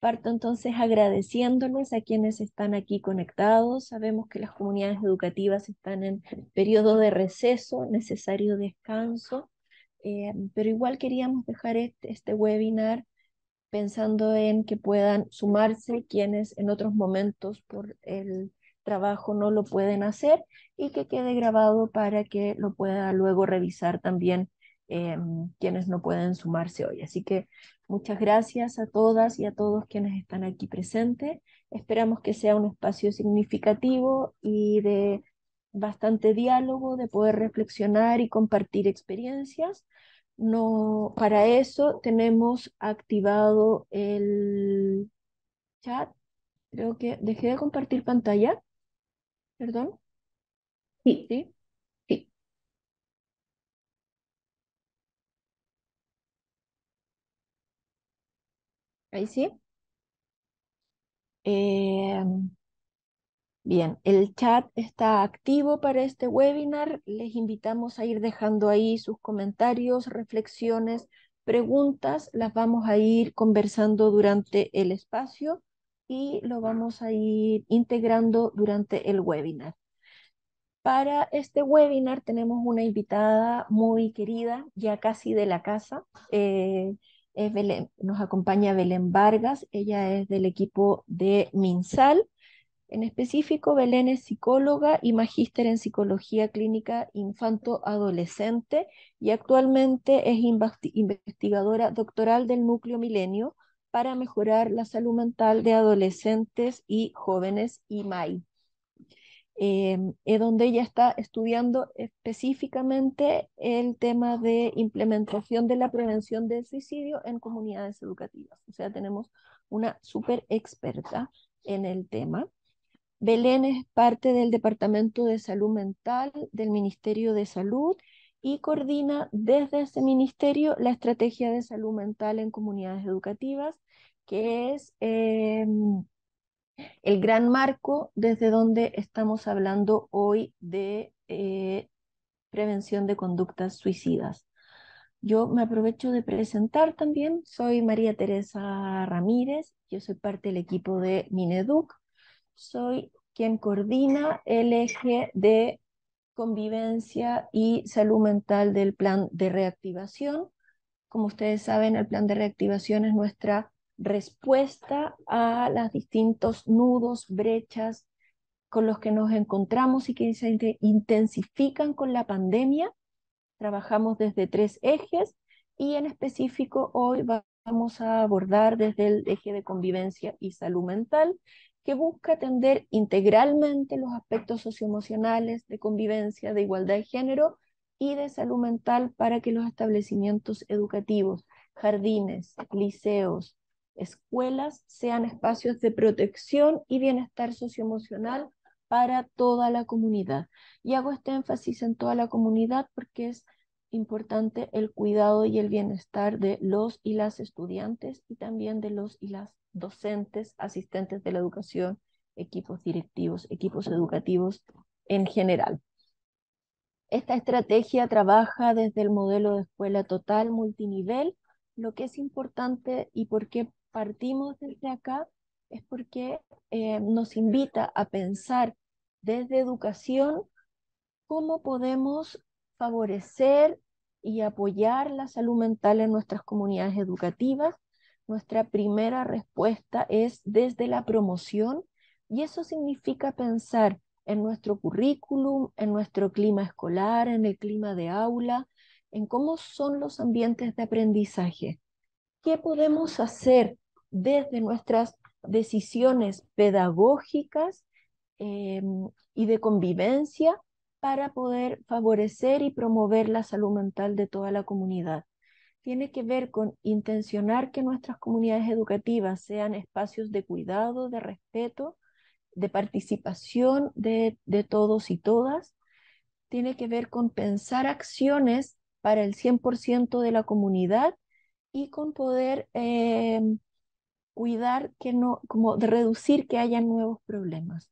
Parto entonces agradeciéndoles a quienes están aquí conectados. Sabemos que las comunidades educativas están en periodo de receso, necesario descanso, eh, pero igual queríamos dejar este, este, webinar pensando en que puedan sumarse quienes en otros momentos por el trabajo no lo pueden hacer y que quede grabado para que lo pueda luego revisar también Em, quienes no pueden sumarse hoy. Así que muchas gracias a todas y a todos quienes están aquí presentes. Esperamos que sea un espacio significativo y de bastante diálogo, de poder reflexionar y compartir experiencias. No, para eso tenemos activado el chat. Creo que dejé de compartir pantalla. Perdón. Sí. ¿Sí? Ahí eh, sí. bien, el chat está activo para este webinar. Les invitamos a ir dejando ahí sus comentarios, reflexiones, preguntas. Las vamos a ir conversando durante el espacio y lo vamos a ir integrando durante el webinar. Para este webinar tenemos una invitada muy querida, ya casi de la casa. Eh, nos acompaña Belén Vargas, ella es del equipo de MinSal. En específico, Belén es psicóloga y magíster en psicología clínica infanto-adolescente y actualmente es investigadora doctoral del núcleo Milenio para mejorar la salud mental de adolescentes y jóvenes y IMAI eh, donde ella está estudiando específicamente el tema de implementación de la prevención del suicidio en comunidades educativas. O sea, tenemos una súper experta en el tema. Belén es parte del Departamento de Salud Mental del Ministerio de Salud y coordina desde ese ministerio la estrategia de salud mental en comunidades educativas, que es... Em, el gran marco desde donde estamos hablando hoy de eh, prevención de conductas suicidas. Yo me aprovecho de presentar también, soy María Teresa Ramírez, yo soy parte del equipo de Mineduc, soy quien coordina el eje de convivencia y salud mental del plan de reactivación. Como ustedes saben, el plan de reactivación es nuestra respuesta a los distintos nudos, brechas con los que nos encontramos y que se intensifican con la pandemia. Trabajamos desde tres ejes y en específico hoy vamos a abordar desde el eje de convivencia y salud mental, que busca atender integralmente los aspectos socioemocionales de convivencia, de igualdad de género y de salud mental para que los establecimientos educativos, jardines, liceos, escuelas sean espacios de protección y bienestar socioemocional para toda la comunidad. Y hago este énfasis en toda la comunidad porque es importante el cuidado y el bienestar de los y las estudiantes y también de los y las docentes, asistentes de la educación, equipos directivos, equipos educativos en general. Esta estrategia trabaja desde el modelo de escuela total multinivel. Lo que es importante y por qué partimos desde acá es porque eh, nos invita a pensar desde educación cómo podemos favorecer y apoyar la salud mental en nuestras comunidades educativas. Nuestra primera respuesta es desde la promoción y eso significa pensar en nuestro currículum, en nuestro clima escolar, en el clima de aula, en cómo son los ambientes de aprendizaje. ¿Qué podemos hacer desde nuestras decisiones pedagógicas eh, y de convivencia para poder favorecer y promover la salud mental de toda la comunidad. Tiene que ver con intencionar que nuestras comunidades educativas sean espacios de cuidado, de respeto, de participación de, todos y todas. Tiene que ver con pensar acciones para el 100% de la comunidad y con poder eh, cuidar que no, como de reducir que haya nuevos problemas.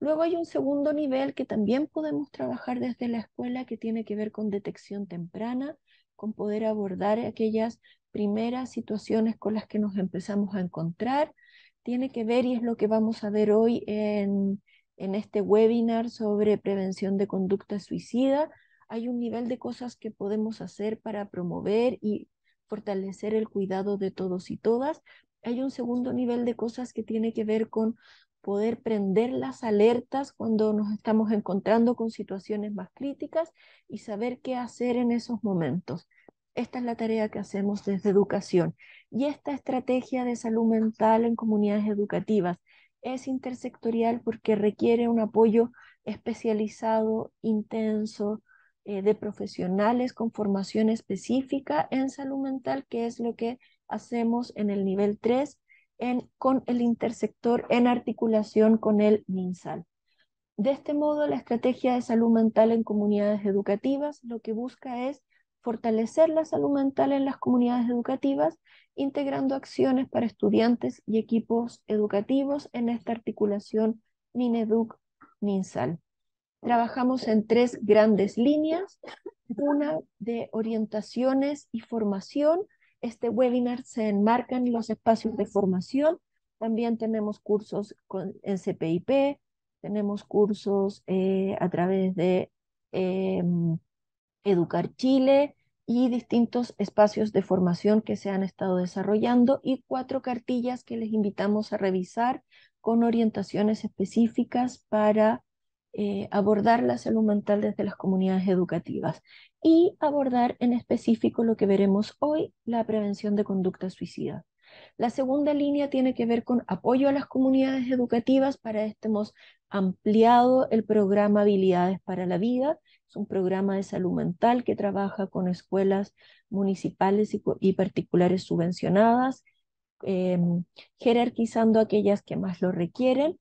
Luego hay un segundo nivel que también podemos trabajar desde la escuela que tiene que ver con detección temprana, con poder abordar aquellas primeras situaciones con las que nos empezamos a encontrar. Tiene que ver, y es lo que vamos a ver hoy en, en este webinar sobre prevención de conducta suicida, hay un nivel de cosas que podemos hacer para promover y fortalecer el cuidado de todos y todas, hay un segundo nivel de cosas que tiene que ver con poder prender las alertas cuando nos estamos encontrando con situaciones más críticas y saber qué hacer en esos momentos. Esta es la tarea que hacemos desde educación. Y esta estrategia de salud mental en comunidades educativas es intersectorial porque requiere un apoyo especializado, intenso, eh, de profesionales con formación específica en salud mental, que es lo que hacemos en el nivel 3 con el intersector en articulación con el MINSAL. De este modo, la estrategia de salud mental en comunidades educativas lo que busca es fortalecer la salud mental en las comunidades educativas, integrando acciones para estudiantes y equipos educativos en esta articulación MINEDUC-MINSAL. Trabajamos en tres grandes líneas, una de orientaciones y formación, este webinar se enmarca en los espacios de formación. También tenemos cursos con, en CPIP, tenemos cursos eh, a través de em, Educar Chile y distintos espacios de formación que se han estado desarrollando y cuatro cartillas que les invitamos a revisar con orientaciones específicas para eh, abordar la salud mental desde las comunidades educativas y abordar en específico lo que veremos hoy, la prevención de conducta suicida. La segunda línea tiene que ver con apoyo a las comunidades educativas. Para esto hemos ampliado el programa Habilidades para la Vida. Es un programa de salud mental que trabaja con escuelas municipales y, particulares subvencionadas, em, jerarquizando aquellas que más lo requieren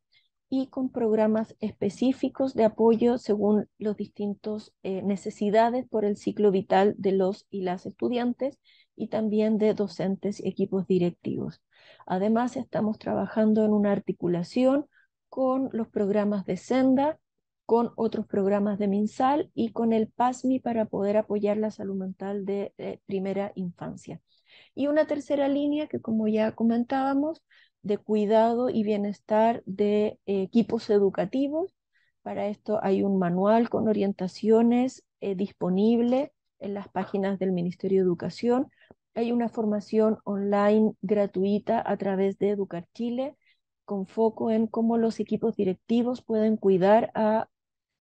y con programas específicos de apoyo según los distintos eh, necesidades por el ciclo vital de los y las estudiantes y también de docentes y equipos directivos. Además, estamos trabajando en una articulación con los programas de Senda, con otros programas de MinSal y con el PASMI para poder apoyar la salud mental de eh, primera infancia. Y una tercera línea que, como ya comentábamos, de cuidado y bienestar de equipos educativos. Para esto hay un manual con orientaciones eh, disponible en las páginas del Ministerio de Educación. Hay una formación online gratuita a través de Educar Chile con foco en cómo los equipos directivos pueden cuidar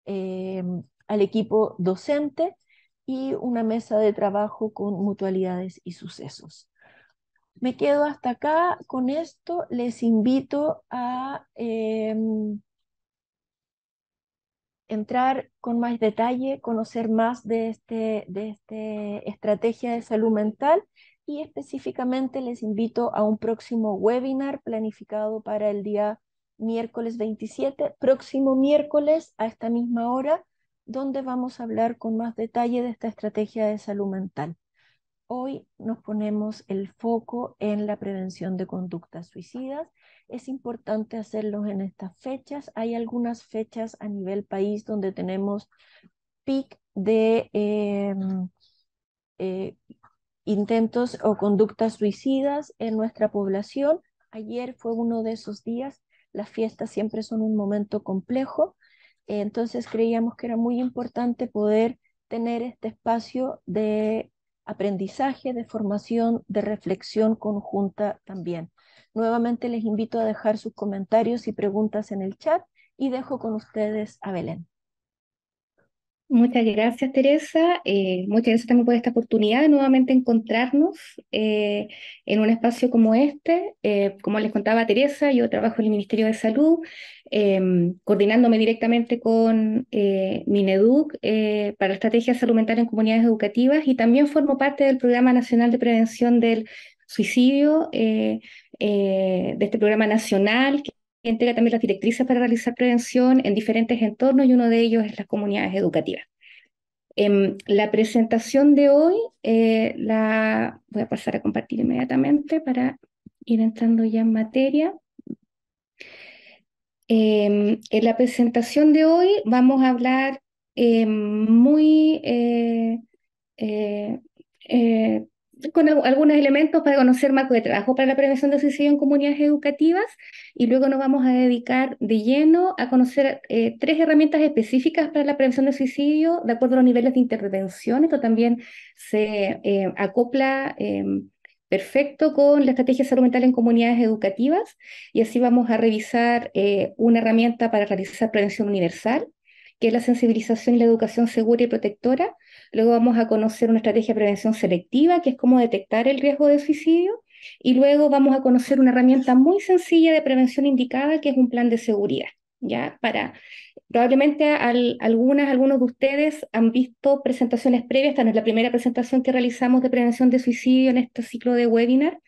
eh, al equipo docente y una mesa de trabajo con mutualidades y sucesos. Me quedo hasta acá con esto. Les invito a em, entrar con más detalle, conocer más de esta de este estrategia de salud mental y específicamente les invito a un próximo webinar planificado para el día miércoles 27, próximo miércoles a esta misma hora, donde vamos a hablar con más detalle de esta estrategia de salud mental. Hoy nos ponemos el foco en la prevención de conductas suicidas. Es importante hacerlo en estas fechas. Hay algunas fechas a nivel país donde tenemos pic de em, eh, intentos o conductas suicidas en nuestra población. Ayer fue uno de esos días. Las fiestas siempre son un momento complejo. Entonces creíamos que era muy importante poder tener este espacio de aprendizaje, de formación, de reflexión conjunta también. Nuevamente les invito a dejar sus comentarios y preguntas en el chat y dejo con ustedes a Belén. Muchas gracias, Teresa. Eh, muchas gracias también por esta oportunidad de nuevamente encontrarnos eh, en un espacio como este. Eh, como les contaba Teresa, yo trabajo en el Ministerio de Salud, em, coordinándome directamente con Mineduc para estrategias Estrategia Salud Mental en Comunidades Educativas y también formo parte del Programa Nacional de Prevención del Suicidio, de este programa nacional entrega también las directrices para realizar prevención en diferentes entornos y uno de ellos es las comunidades educativas. Em, la presentación de hoy eh, la voy a pasar a compartir inmediatamente para ir entrando ya en materia. Em, en la presentación de hoy vamos a hablar eh, muy eh, con algunos elementos para conocer marco de trabajo para la prevención del suicidio en comunidades educativas y luego nos vamos a dedicar de lleno a conocer eh, tres herramientas específicas para la prevención del suicidio de acuerdo a los niveles de intervención. Esto también se eh, acopla em, perfecto con la estrategia salud mental en comunidades educativas y así vamos a revisar eh, una herramienta para realizar prevención universal, que es la sensibilización y la educación segura y protectora. Luego vamos a conocer una estrategia de prevención selectiva, que es cómo detectar el riesgo de suicidio. Y luego vamos a conocer una herramienta muy sencilla de prevención indicada, que es un plan de seguridad. ¿ya? Para, probablemente algunas, algunos de ustedes han visto presentaciones previas, esta no es la primera presentación que realizamos de prevención de suicidio en este ciclo de webinar.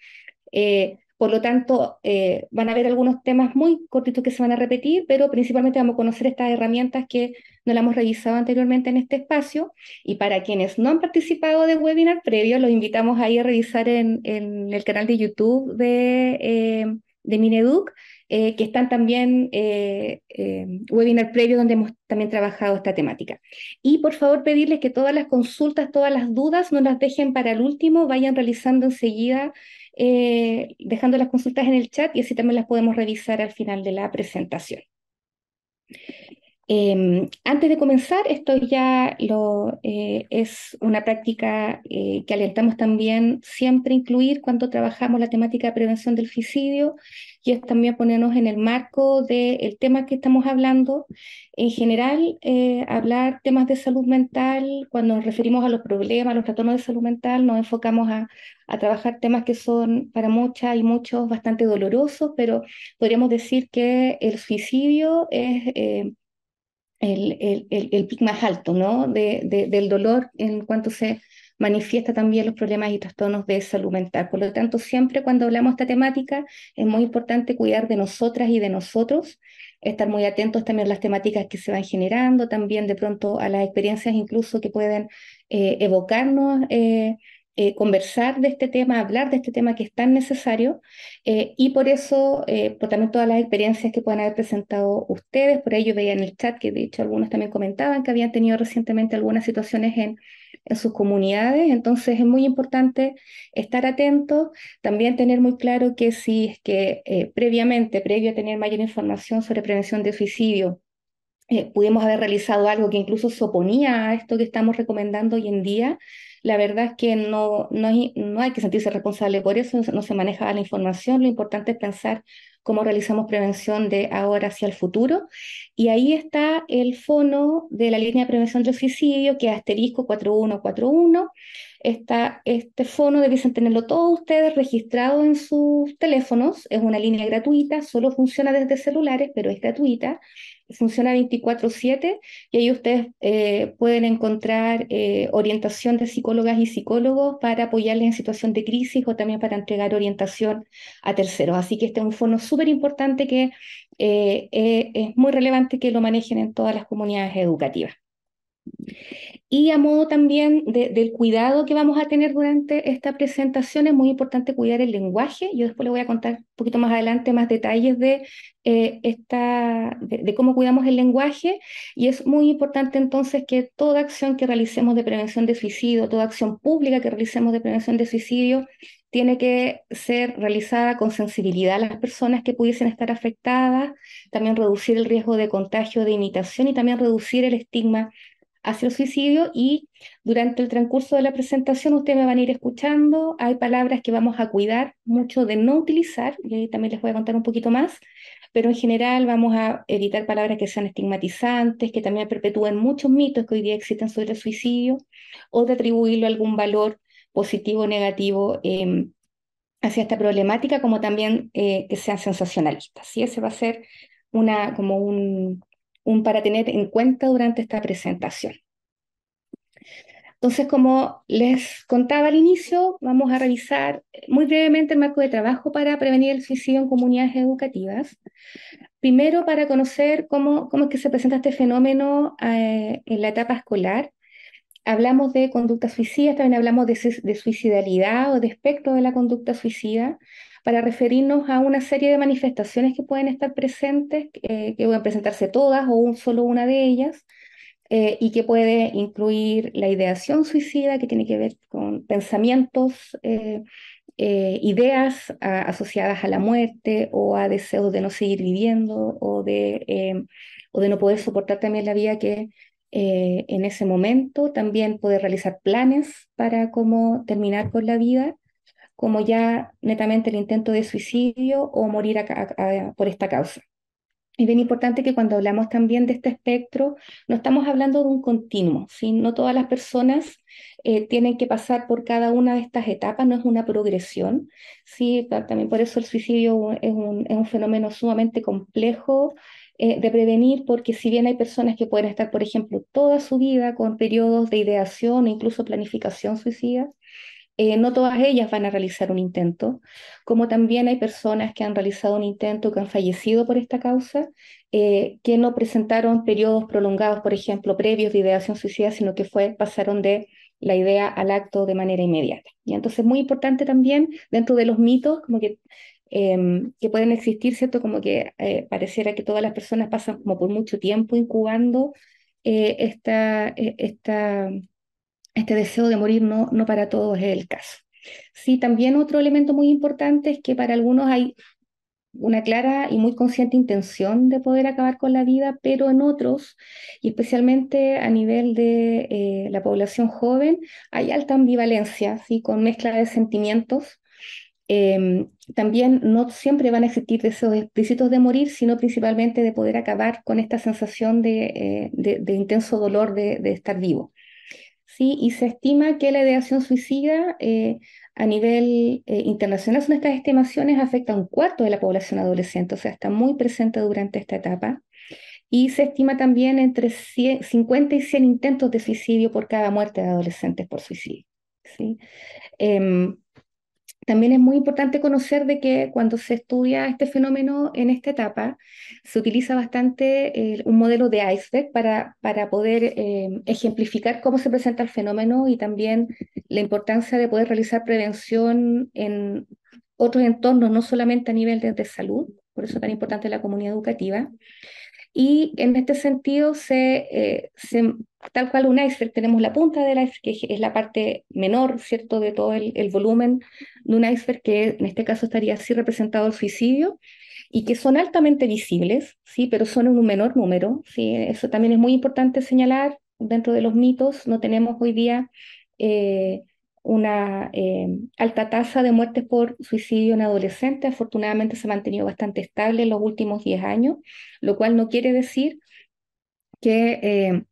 Eh, por lo tanto, eh, van a haber algunos temas muy cortitos que se van a repetir, pero principalmente vamos a conocer estas herramientas que no las hemos revisado anteriormente en este espacio. Y para quienes no han participado de webinar previo, los invitamos ahí a revisar en, el canal de YouTube de, eh, de Mineduc, eh, que están también webinar previo donde hemos también trabajado esta temática. Y por favor pedirles que todas las consultas, todas las dudas, no las dejen para el último, vayan realizando enseguida eh, dejando las consultas en el chat y así también las podemos revisar al final de la presentación. Em, antes de comenzar, esto ya lo, eh, es una práctica eh, que alentamos también siempre incluir cuando trabajamos la temática de prevención del suicidio y es también ponernos en el marco del tema que estamos hablando. En general, eh, hablar temas de salud mental, cuando nos referimos a los problemas, a los trastornos de salud mental, nos enfocamos a, a trabajar temas que son para muchas y muchos bastante dolorosos, pero podríamos decir que el suicidio es el, el, el, pic más alto ¿no? De, del dolor en cuanto se manifiesta también los problemas y trastornos de salud mental. Por lo tanto, siempre cuando hablamos de esta temática, es muy importante cuidar de nosotras y de nosotros, estar muy atentos también a las temáticas que se van generando, también de pronto a las experiencias incluso que pueden eh, evocarnos. Eh, eh, conversar de este tema, hablar de este tema que es tan necesario eh, y por eso, eh, por también todas las experiencias que puedan haber presentado ustedes, por ello veía en el chat que de hecho algunos también comentaban que habían tenido recientemente algunas situaciones en, sus comunidades, entonces es muy importante estar atentos, también tener muy claro que si es que previamente, previo a tener mayor información sobre prevención de suicidio, pudimos haber realizado algo que incluso se oponía a esto que estamos recomendando hoy en día, la verdad es que no, no, hay, que sentirse responsable, por eso no se maneja la información, lo importante es pensar cómo realizamos prevención de ahora hacia el futuro. Y ahí está el fono de la línea de prevención de suicidio, que es asterisco 4141, este fono deben tenerlo todos ustedes registrado en sus teléfonos. Es una línea gratuita, solo funciona desde celulares, pero es gratuita. Funciona 24/7 y ahí ustedes eh, pueden encontrar eh, orientación de psicólogas y psicólogos para apoyarles en situación de crisis o también para entregar orientación a terceros. Así que este es un fono súper importante que eh, es muy relevante que lo manejen en todas las comunidades educativas. Y a modo también del cuidado que vamos a tener durante esta presentación, es muy importante cuidar el lenguaje. Yo después le voy a contar un poquito más adelante más detalles de, eh, esta, de, cómo cuidamos el lenguaje. Y es muy importante entonces que toda acción que realicemos de prevención de suicidio, toda acción pública que realicemos de prevención de suicidio, tiene que ser realizada con sensibilidad a las personas que pudiesen estar afectadas, también reducir el riesgo de contagio, de imitación y también reducir el estigma hacia el suicidio y durante el transcurso de la presentación ustedes me van a ir escuchando. Hay palabras que vamos a cuidar mucho de no utilizar y ahí también les voy a contar un poquito más, pero en general vamos a evitar palabras que sean estigmatizantes, que también perpetúen muchos mitos que hoy día existen sobre el suicidio o de atribuirle algún valor positivo o negativo. Em, hacia esta problemática, como también eh, que sean sensacionalistas. ¿sí? Ese va a ser una, como un, un para tener en cuenta durante esta presentación. Entonces, como les contaba al inicio, vamos a revisar muy brevemente el marco de trabajo para prevenir el suicidio en comunidades educativas. Primero, para conocer cómo, cómo es que se presenta este fenómeno eh, en la etapa escolar. Hablamos de conducta suicida, también hablamos de, de suicidalidad o de aspecto de la conducta suicida para referirnos a una serie de manifestaciones que pueden estar presentes, eh, que pueden presentarse todas o un, solo una de ellas, eh, y que puede incluir la ideación suicida, que tiene que ver con pensamientos, eh, ideas asociadas a la muerte o a deseos de no seguir viviendo o de, em, o de no poder soportar también la vida que... en ese momento también poder realizar planes para cómo terminar con la vida como ya netamente el intento de suicidio o morir por esta causa. Es bien importante que cuando hablamos también de este espectro, no estamos hablando de un continuo, no todas las personas eh, tienen que pasar por cada una de estas etapas, no es una progresión. ¿sí? También por eso el suicidio es un, es un fenómeno sumamente complejo eh, de prevenir, porque si bien hay personas que pueden estar, por ejemplo, toda su vida con periodos de ideación e incluso planificación suicida, eh, no todas ellas van a realizar un intento, como también hay personas que han realizado un intento, que han fallecido por esta causa, eh, que no presentaron periodos prolongados, por ejemplo, previos de ideación suicida, sino que fue, pasaron de la idea al acto de manera inmediata. Y entonces muy importante también dentro de los mitos, como que, em, que pueden existir, ¿cierto? Como que eh, pareciera que todas las personas pasan como por mucho tiempo incubando esta, e, esta, este deseo de morir no, no para todos es el caso. Sí, también otro elemento muy importante es que para algunos hay una clara y muy consciente intención de poder acabar con la vida, pero en otros, y especialmente a nivel de eh, la población joven, hay alta ambivalencia, ¿sí? con mezcla de sentimientos. Em, también no siempre van a existir deseos explícitos de morir, sino principalmente de poder acabar con esta sensación de, eh, intenso dolor de estar vivo. ¿sí? Y se estima que la ideación suicida eh, a nivel eh, internacional, son estas estimaciones, afecta a un cuarto de la población adolescente, o sea, está muy presente durante esta etapa. Y se estima también entre 50 y 100 intentos de suicidio por cada muerte de adolescentes por suicidio. ¿sí? Em, también es muy importante conocer de que cuando se estudia este fenómeno en esta etapa, se utiliza bastante eh, un modelo de iceberg para, para poder em, ejemplificar cómo se presenta el fenómeno y también la importancia de poder realizar prevención en otros entornos, no solamente a nivel de, salud, por eso es tan importante la comunidad educativa. Y en este sentido se, eh, se tal cual un iceberg, tenemos la punta del iceberg, que es la parte menor, ¿cierto?, de todo el, volumen de un iceberg, que en este caso estaría así representado el suicidio, y que son altamente visibles, ¿sí?, pero son en un menor número, ¿sí? Eso también es muy importante señalar dentro de los mitos, no tenemos hoy día... Eh, una eh, alta tasa de muertes por suicidio en adolescentes. Afortunadamente se ha mantenido bastante estable en los últimos 10 años, lo cual no quiere decir que eh,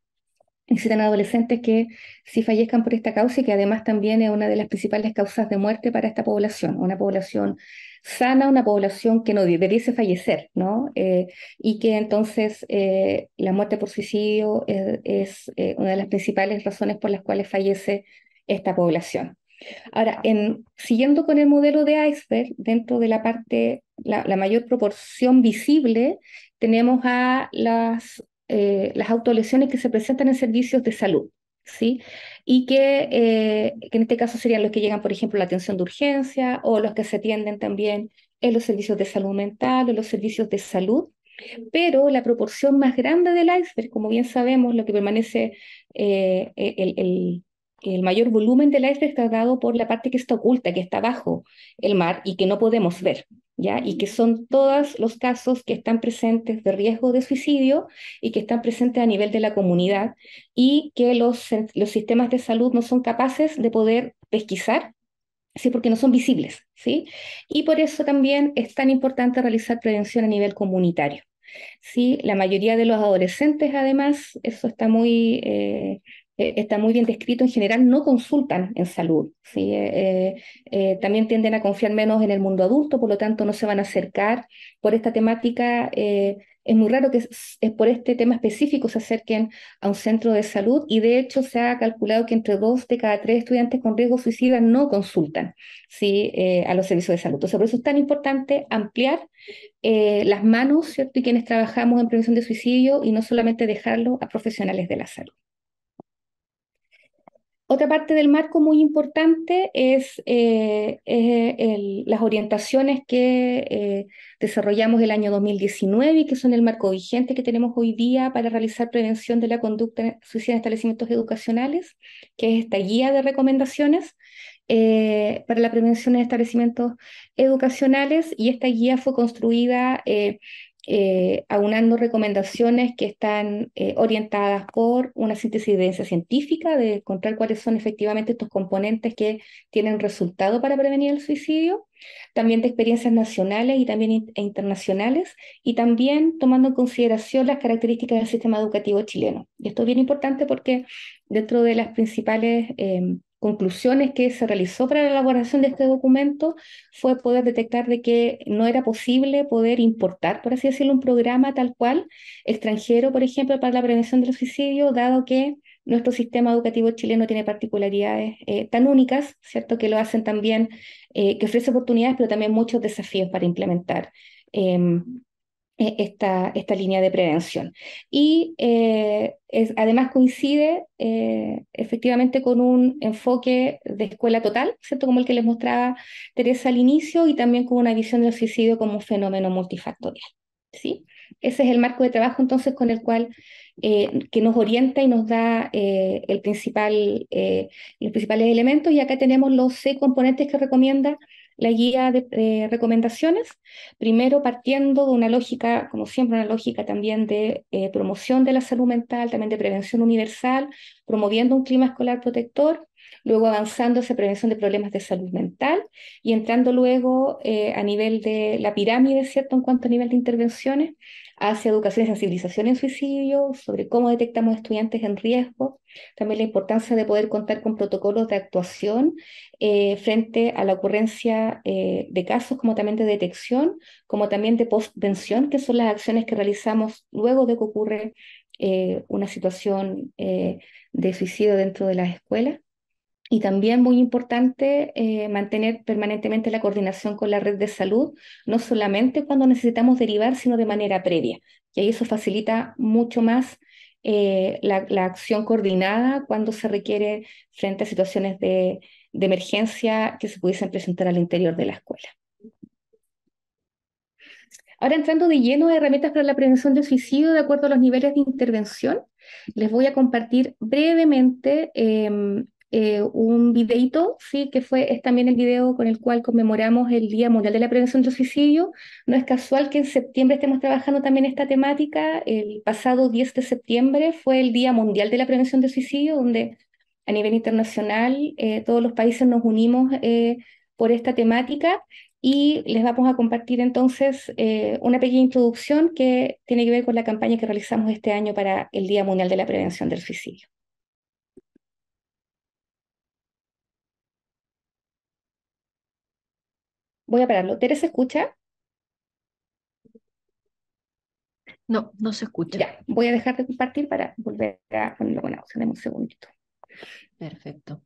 Existen adolescentes que si fallezcan por esta causa y que además también es una de las principales causas de muerte para esta población, una población sana, una población que no debería fallecer, ¿no? Eh, y que entonces eh, la muerte por suicidio es, eh, una de las principales razones por las cuales fallece esta población. Ahora, siguiendo con el modelo de iceberg, dentro de la parte, la, la mayor proporción visible, tenemos a las eh, las autolesiones que se presentan en servicios de salud, ¿sí? Y que, eh, en este caso serían los que llegan, por ejemplo, a la atención de urgencia o los que se atienden también en los servicios de salud mental o los servicios de salud. Pero la proporción más grande del iceberg, como bien sabemos, lo que permanece eh, el, el mayor volumen del iceberg está dado por la parte que está oculta, que está bajo el mar y que no podemos ver. ¿ya? Y que son todos los casos que están presentes de riesgo de suicidio y que están presentes a nivel de la comunidad y que los, los sistemas de salud no son capaces de poder pesquisar ¿sí? porque no son visibles, ¿sí? Y por eso también es tan importante realizar prevención a nivel comunitario, ¿sí? La mayoría de los adolescentes, además, eso está muy eh, eh, está muy bien descrito, en general no consultan en salud. Eh, eh, también tienden a confiar menos en el mundo adulto, por lo tanto no se van a acercar por esta temática. es muy raro que es, por este tema específico se acerquen a un centro de salud y de hecho se ha calculado que entre dos de cada tres estudiantes con riesgo suicida no consultan a los servicios de salud. por eso es tan importante ampliar las manos ¿cierto? y quienes trabajamos en prevención de suicidio y no solamente dejarlo a profesionales de la salud. Otra parte del marco muy importante es, eh, eh, las orientaciones que eh, desarrollamos el año 2019 y que son el marco vigente que tenemos hoy día para realizar prevención de la conducta suicida en establecimientos educacionales, que es esta guía de recomendaciones para la prevención en establecimientos educacionales y esta guía fue construida eh, eh, aunando recomendaciones que están eh, orientadas por una síntesis de evidencia científica, de encontrar cuáles son efectivamente estos componentes que tienen resultado para prevenir el suicidio, también de experiencias nacionales y también e internacionales, y también tomando en consideración las características del sistema educativo chileno. Y esto es bien importante porque dentro de las principales... Em, conclusiones que se realizó para la elaboración de este documento fue poder detectar de que no era posible poder importar, por así decirlo, un programa tal cual extranjero, por ejemplo, para la prevención del suicidio, dado que nuestro sistema educativo chileno tiene particularidades eh, tan únicas, ¿cierto? Que lo hacen también, eh, que ofrece oportunidades, pero también muchos desafíos para implementar. Em, eh, esta, esta, línea de prevención. Y eh, es, además coincide eh, efectivamente con un enfoque de escuela total, ¿cierto? como el que les mostraba Teresa al inicio, y también con una visión del suicidio como un fenómeno multifactorial. ¿sí? Ese es el marco de trabajo entonces con el cual que nos orienta y nos da el principal, los principales elementos, y acá tenemos los seis componentes que recomienda la guía de, eh, recomendaciones, primero partiendo de una lógica, como siempre, una lógica también de eh, promoción de la salud mental, también de prevención universal, promoviendo un clima escolar protector, luego avanzando hacia prevención de problemas de salud mental y entrando luego eh, a nivel de la pirámide, ¿cierto?, en cuanto a nivel de intervenciones, hacia educación y sensibilización en suicidio, sobre cómo detectamos estudiantes en riesgo, también la importancia de poder contar con protocolos de actuación eh, frente a la ocurrencia eh, de casos, como también de detección, como también de postvención, que son las acciones que realizamos luego de que ocurre eh, una situación de suicidio dentro de las escuelas. Y también muy importante mantener permanentemente la coordinación con la red de salud, no solamente cuando necesitamos derivar, sino de manera previa. Y ahí eso facilita mucho más eh, la, acción coordinada cuando se requiere frente a situaciones de, emergencia que se pudiesen presentar al interior de la escuela. Ahora entrando de lleno a herramientas para la prevención del suicidio de acuerdo a los niveles de intervención, les voy a compartir brevemente em, eh, un videito, ¿sí? que fue, es también el video con el cual conmemoramos el Día Mundial de la Prevención del Suicidio. No es casual que en septiembre estemos trabajando también esta temática. El pasado 10 de septiembre fue el Día Mundial de la Prevención del Suicidio, donde a nivel internacional eh, todos los países nos unimos eh, por esta temática y les vamos a compartir entonces una pequeña introducción que tiene que ver con la campaña que realizamos este año para el Día Mundial de la Prevención del Suicidio. Voy a pararlo. se escucha? No, no se escucha. Ya, voy a dejar de compartir para volver a ponerlo con audio. en un segundito. Perfecto.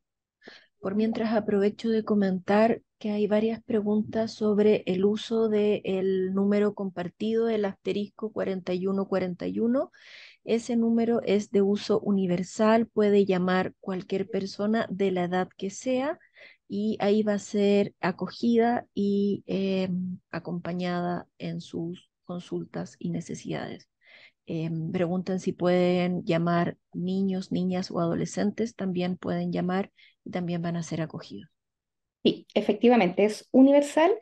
Por mientras aprovecho de comentar que hay varias preguntas sobre el uso del número compartido, el asterisco 4141. Ese número es de uso universal, puede llamar cualquier persona de la edad que sea y ahí va a ser acogida y em, acompañada en sus consultas y necesidades. Em, preguntan si pueden llamar niños, niñas o adolescentes, también pueden llamar y también van a ser acogidos. Sí, efectivamente, es universal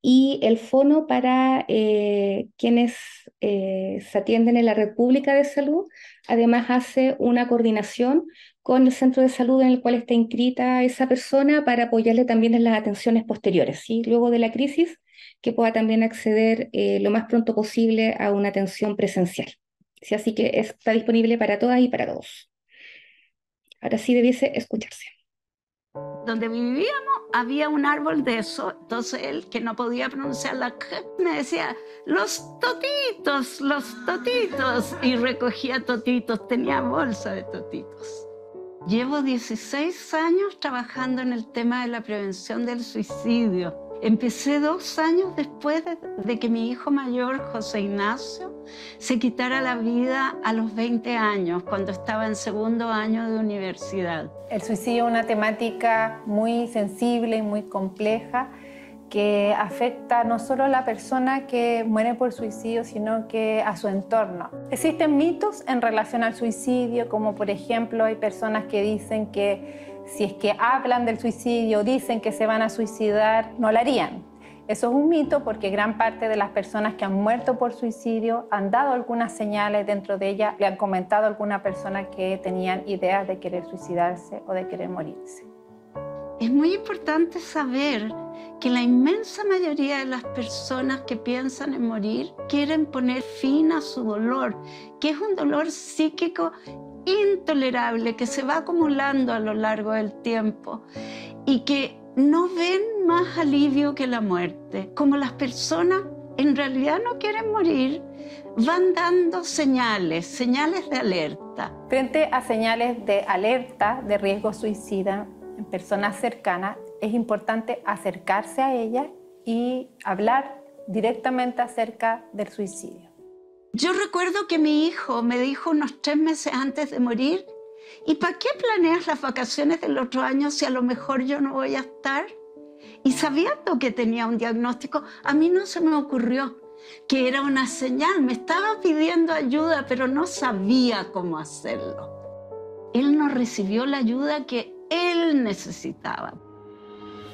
y el fono para eh, quienes eh, se atienden en la República de Salud, además hace una coordinación con el centro de salud en el cual está inscrita esa persona para apoyarle también en las atenciones posteriores, ¿sí? luego de la crisis, que pueda también acceder eh, lo más pronto posible a una atención presencial. ¿sí? Así que está disponible para todas y para todos. Ahora sí debiese escucharse. Donde vivíamos había un árbol de eso, entonces él que no podía pronunciar la K me decía, los totitos, los totitos, y recogía totitos, tenía bolsa de totitos. Llevo 16 años trabajando en el tema de la prevención del suicidio. Empecé dos años después de, que mi hijo mayor, José Ignacio, se quitara la vida a los 20 años, cuando estaba en segundo año de universidad. El suicidio es una temática muy sensible y muy compleja que afecta no solo a la persona que muere por suicidio, sino que a su entorno. Existen mitos en relación al suicidio, como por ejemplo hay personas que dicen que si es que hablan del suicidio, dicen que se van a suicidar, no lo harían. Eso es un mito porque gran parte de las personas que han muerto por suicidio han dado algunas señales dentro de ella, le han comentado a alguna persona que tenían ideas de querer suicidarse o de querer morirse. Es muy importante saber que la inmensa mayoría de las personas que piensan en morir quieren poner fin a su dolor, que es un dolor psíquico intolerable que se va acumulando a lo largo del tiempo y que no ven más alivio que la muerte. Como las personas en realidad no quieren morir, van dando señales, señales de alerta. Frente a señales de alerta de riesgo suicida, en personas cercanas, es importante acercarse a ella y hablar directamente acerca del suicidio. Yo recuerdo que mi hijo me dijo unos tres meses antes de morir, ¿y para qué planeas las vacaciones del otro año si a lo mejor yo no voy a estar? Y sabiendo que tenía un diagnóstico, a mí no se me ocurrió que era una señal, me estaba pidiendo ayuda, pero no sabía cómo hacerlo. Él no recibió la ayuda que él necesitaba.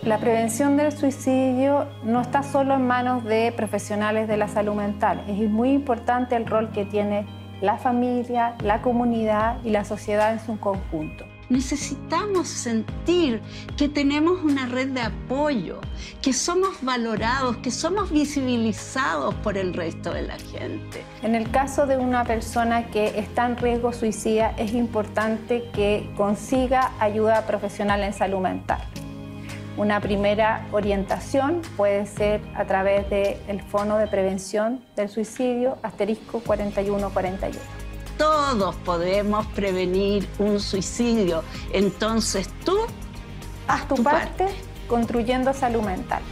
La prevención del suicidio no está solo en manos de profesionales de la salud mental. Es muy importante el rol que tiene la familia, la comunidad y la sociedad en su conjunto. Necesitamos sentir que tenemos una red de apoyo, que somos valorados, que somos visibilizados por el resto de la gente. En el caso de una persona que está en riesgo suicida, es importante que consiga ayuda profesional en salud mental. Una primera orientación puede ser a través del Fono de Prevención del Suicidio, asterisco 4141 todos podemos prevenir un suicidio. Entonces tú... Haz tu, parte, construyendo salud mental.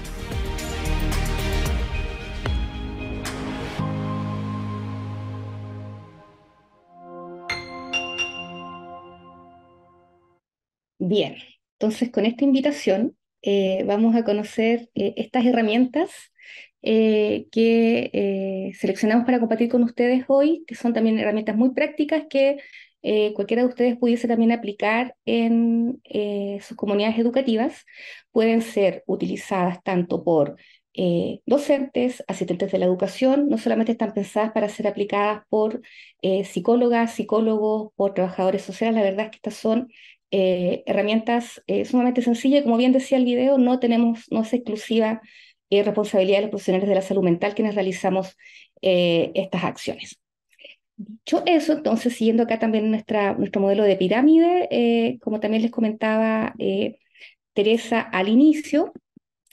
Bien, entonces con esta invitación eh, vamos a conocer eh, estas herramientas eh, que eh, seleccionamos para compartir con ustedes hoy, que son también herramientas muy prácticas que eh, cualquiera de ustedes pudiese también aplicar en sus comunidades educativas. Pueden ser utilizadas tanto por docentes, asistentes de la educación, no solamente están pensadas para ser aplicadas por psicólogas, psicólogos, por trabajadores sociales, la verdad es que estas son herramientas sumamente sencillas, como bien decía el video, no tenemos, no es exclusiva y responsabilidad de los profesionales de la salud mental quienes realizamos eh, estas acciones. Dicho eso, entonces, siguiendo acá también nuestra, nuestro modelo de pirámide, eh, como también les comentaba eh, Teresa al inicio,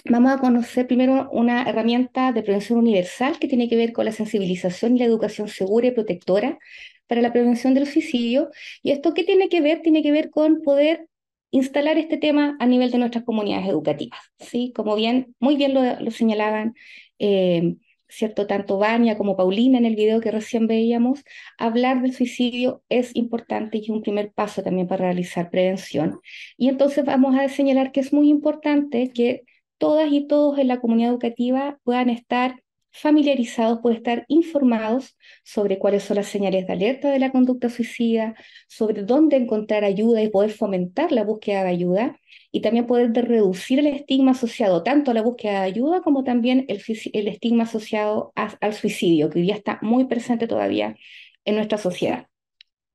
vamos a conocer primero una herramienta de prevención universal que tiene que ver con la sensibilización y la educación segura y protectora para la prevención del suicidio. ¿Y esto qué tiene que ver? Tiene que ver con poder instalar este tema a nivel de nuestras comunidades educativas, ¿sí? Como bien, muy bien lo, señalaban, em, ¿cierto? Tanto Vania como Paulina en el video que recién veíamos, hablar del suicidio es importante y es un primer paso también para realizar prevención. Y entonces vamos a señalar que es muy importante que todas y todos en la comunidad educativa puedan estar familiarizados puede estar informados sobre cuáles son las señales de alerta de la conducta suicida, sobre dónde encontrar ayuda y poder fomentar la búsqueda de ayuda y también poder reducir el estigma asociado tanto a la búsqueda de ayuda como también el, estigma asociado al suicidio, que hoy día está muy presente todavía en nuestra sociedad.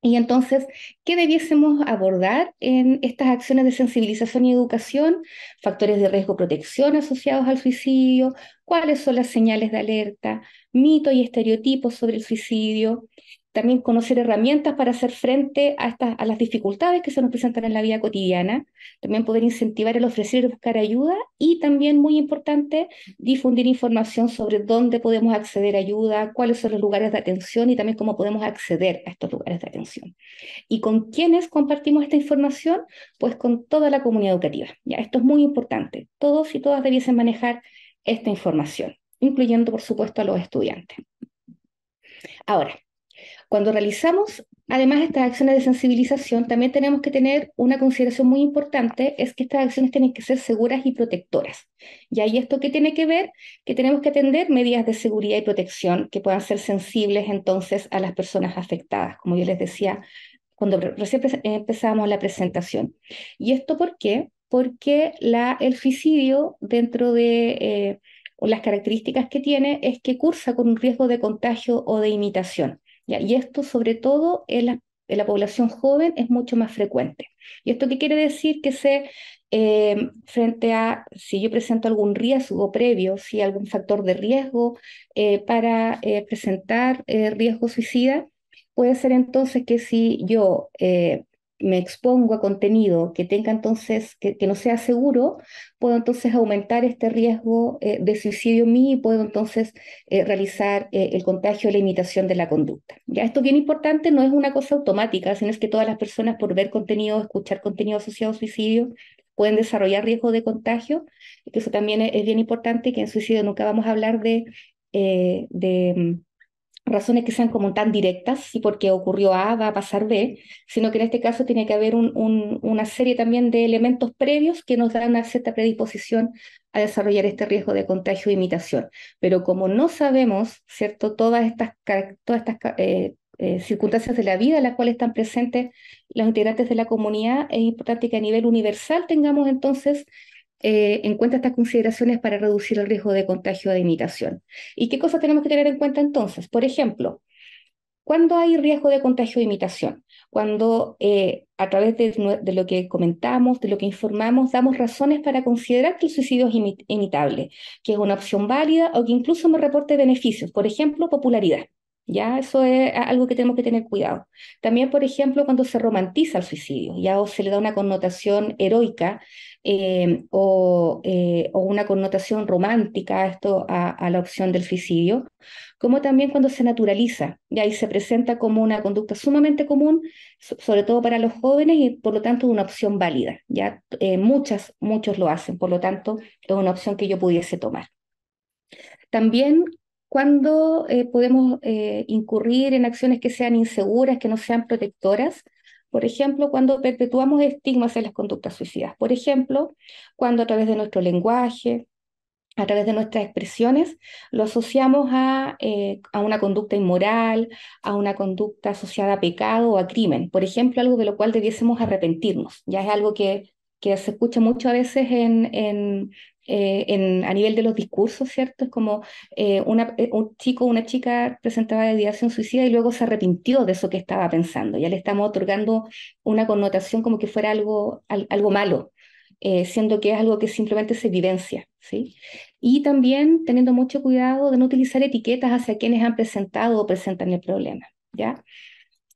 Y entonces, ¿qué debiésemos abordar en estas acciones de sensibilización y educación? Factores de riesgo, protección asociados al suicidio, cuáles son las señales de alerta, mitos y estereotipos sobre el suicidio, también conocer herramientas para hacer frente a, estas, a las dificultades que se nos presentan en la vida cotidiana, también poder incentivar el ofrecer y buscar ayuda y también, muy importante, difundir información sobre dónde podemos acceder a ayuda, cuáles son los lugares de atención y también cómo podemos acceder a estos lugares de atención. ¿Y con quiénes compartimos esta información? Pues con toda la comunidad educativa. Ya, esto es muy importante. Todos y todas debiesen manejar esta información, incluyendo, por supuesto, a los estudiantes. Ahora, cuando realizamos además estas acciones de sensibilización, también tenemos que tener una consideración muy importante, es que estas acciones tienen que ser seguras y protectoras. Y ahí esto que tiene que ver, que tenemos que atender medidas de seguridad y protección que puedan ser sensibles entonces a las personas afectadas, como yo les decía cuando recién empezamos la presentación. ¿Y esto por qué? Porque la, el suicidio dentro de... Eh, las características que tiene es que cursa con un riesgo de contagio o de imitación. Y esto sobre todo en la, población joven es mucho más frecuente. ¿Y esto qué quiere decir? Que se, em, frente a si yo presento algún riesgo previo, si algún factor de riesgo eh, para eh, presentar eh, riesgo suicida, puede ser entonces que si yo me expongo a contenido que tenga entonces, que, no sea seguro, puedo entonces aumentar este riesgo eh, de suicidio en mí y puedo entonces eh, realizar eh, el contagio o la imitación de la conducta. Ya esto bien importante, no es una cosa automática, sino es que todas las personas por ver contenido, escuchar contenido asociado a suicidio, pueden desarrollar riesgo de contagio, que eso también es, bien importante, que en suicidio nunca vamos a hablar de, de mm, razones que sean como tan directas y porque ocurrió A va a pasar B, sino que en este caso tiene que haber un, una serie también de elementos previos que nos dan una cierta predisposición a desarrollar este riesgo de contagio e imitación. Pero como no sabemos, ¿cierto?, todas estas, todas estas eh, eh, circunstancias de la vida en las cuales están presentes los integrantes de la comunidad, es importante que a nivel universal tengamos entonces eh, en cuenta estas consideraciones para reducir el riesgo de contagio de imitación. ¿Y qué cosas tenemos que tener en cuenta entonces? Por ejemplo, ¿cuándo hay riesgo de contagio de imitación? Cuando eh, a través de, de, lo que comentamos, de lo que informamos, damos razones para considerar que el suicidio es imitable, que es una opción válida o que incluso me reporte beneficios, por ejemplo, popularidad. Ya, eso es algo que tenemos que tener cuidado. También, por ejemplo, cuando se romantiza el suicidio, ya o se le da una connotación heroica eh, eh, o, una connotación romántica a esto, a, la opción del suicidio, como también cuando se naturaliza, ya ahí se presenta como una conducta sumamente común, sobre todo para los jóvenes y por lo tanto una opción válida. Ya eh, muchas, muchos lo hacen, por lo tanto es una opción que yo pudiese tomar. También cuándo eh, podemos eh, incurrir en acciones que sean inseguras, que no sean protectoras. Por ejemplo, cuando perpetuamos estigmas en las conductas suicidas. Por ejemplo, cuando a través de nuestro lenguaje, a través de nuestras expresiones, lo asociamos a, eh, a, una conducta inmoral, a una conducta asociada a pecado o a crimen. Por ejemplo, algo de lo cual debiésemos arrepentirnos. Ya es algo que, que se escucha mucho a veces en, en, eh, en, a nivel de los discursos, ¿cierto? Es como eh, eh, un chico una chica presentaba ideación suicida y luego se arrepintió de eso que estaba pensando. Ya le estamos otorgando una connotación como que fuera algo, algo malo, siendo que es algo que simplemente se evidencia. ¿sí? Y también teniendo mucho cuidado de no utilizar etiquetas hacia quienes han presentado o presentan el problema, ¿ya?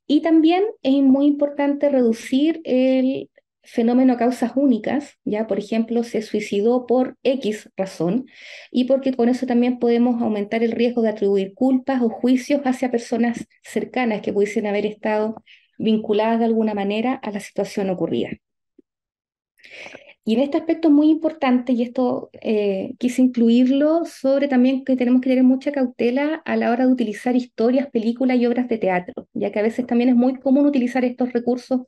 Y también es muy importante reducir el, fenómeno a causas únicas, ya por ejemplo se suicidó por X razón, y porque con eso también podemos aumentar el riesgo de atribuir culpas o juicios hacia personas cercanas que pudiesen haber estado vinculadas de alguna manera a la situación ocurrida. Y en este aspecto muy importante, y esto eh, quise incluirlo, sobre también que tenemos que tener mucha cautela a la hora de utilizar historias, películas y obras de teatro, ya que a veces también es muy común utilizar estos recursos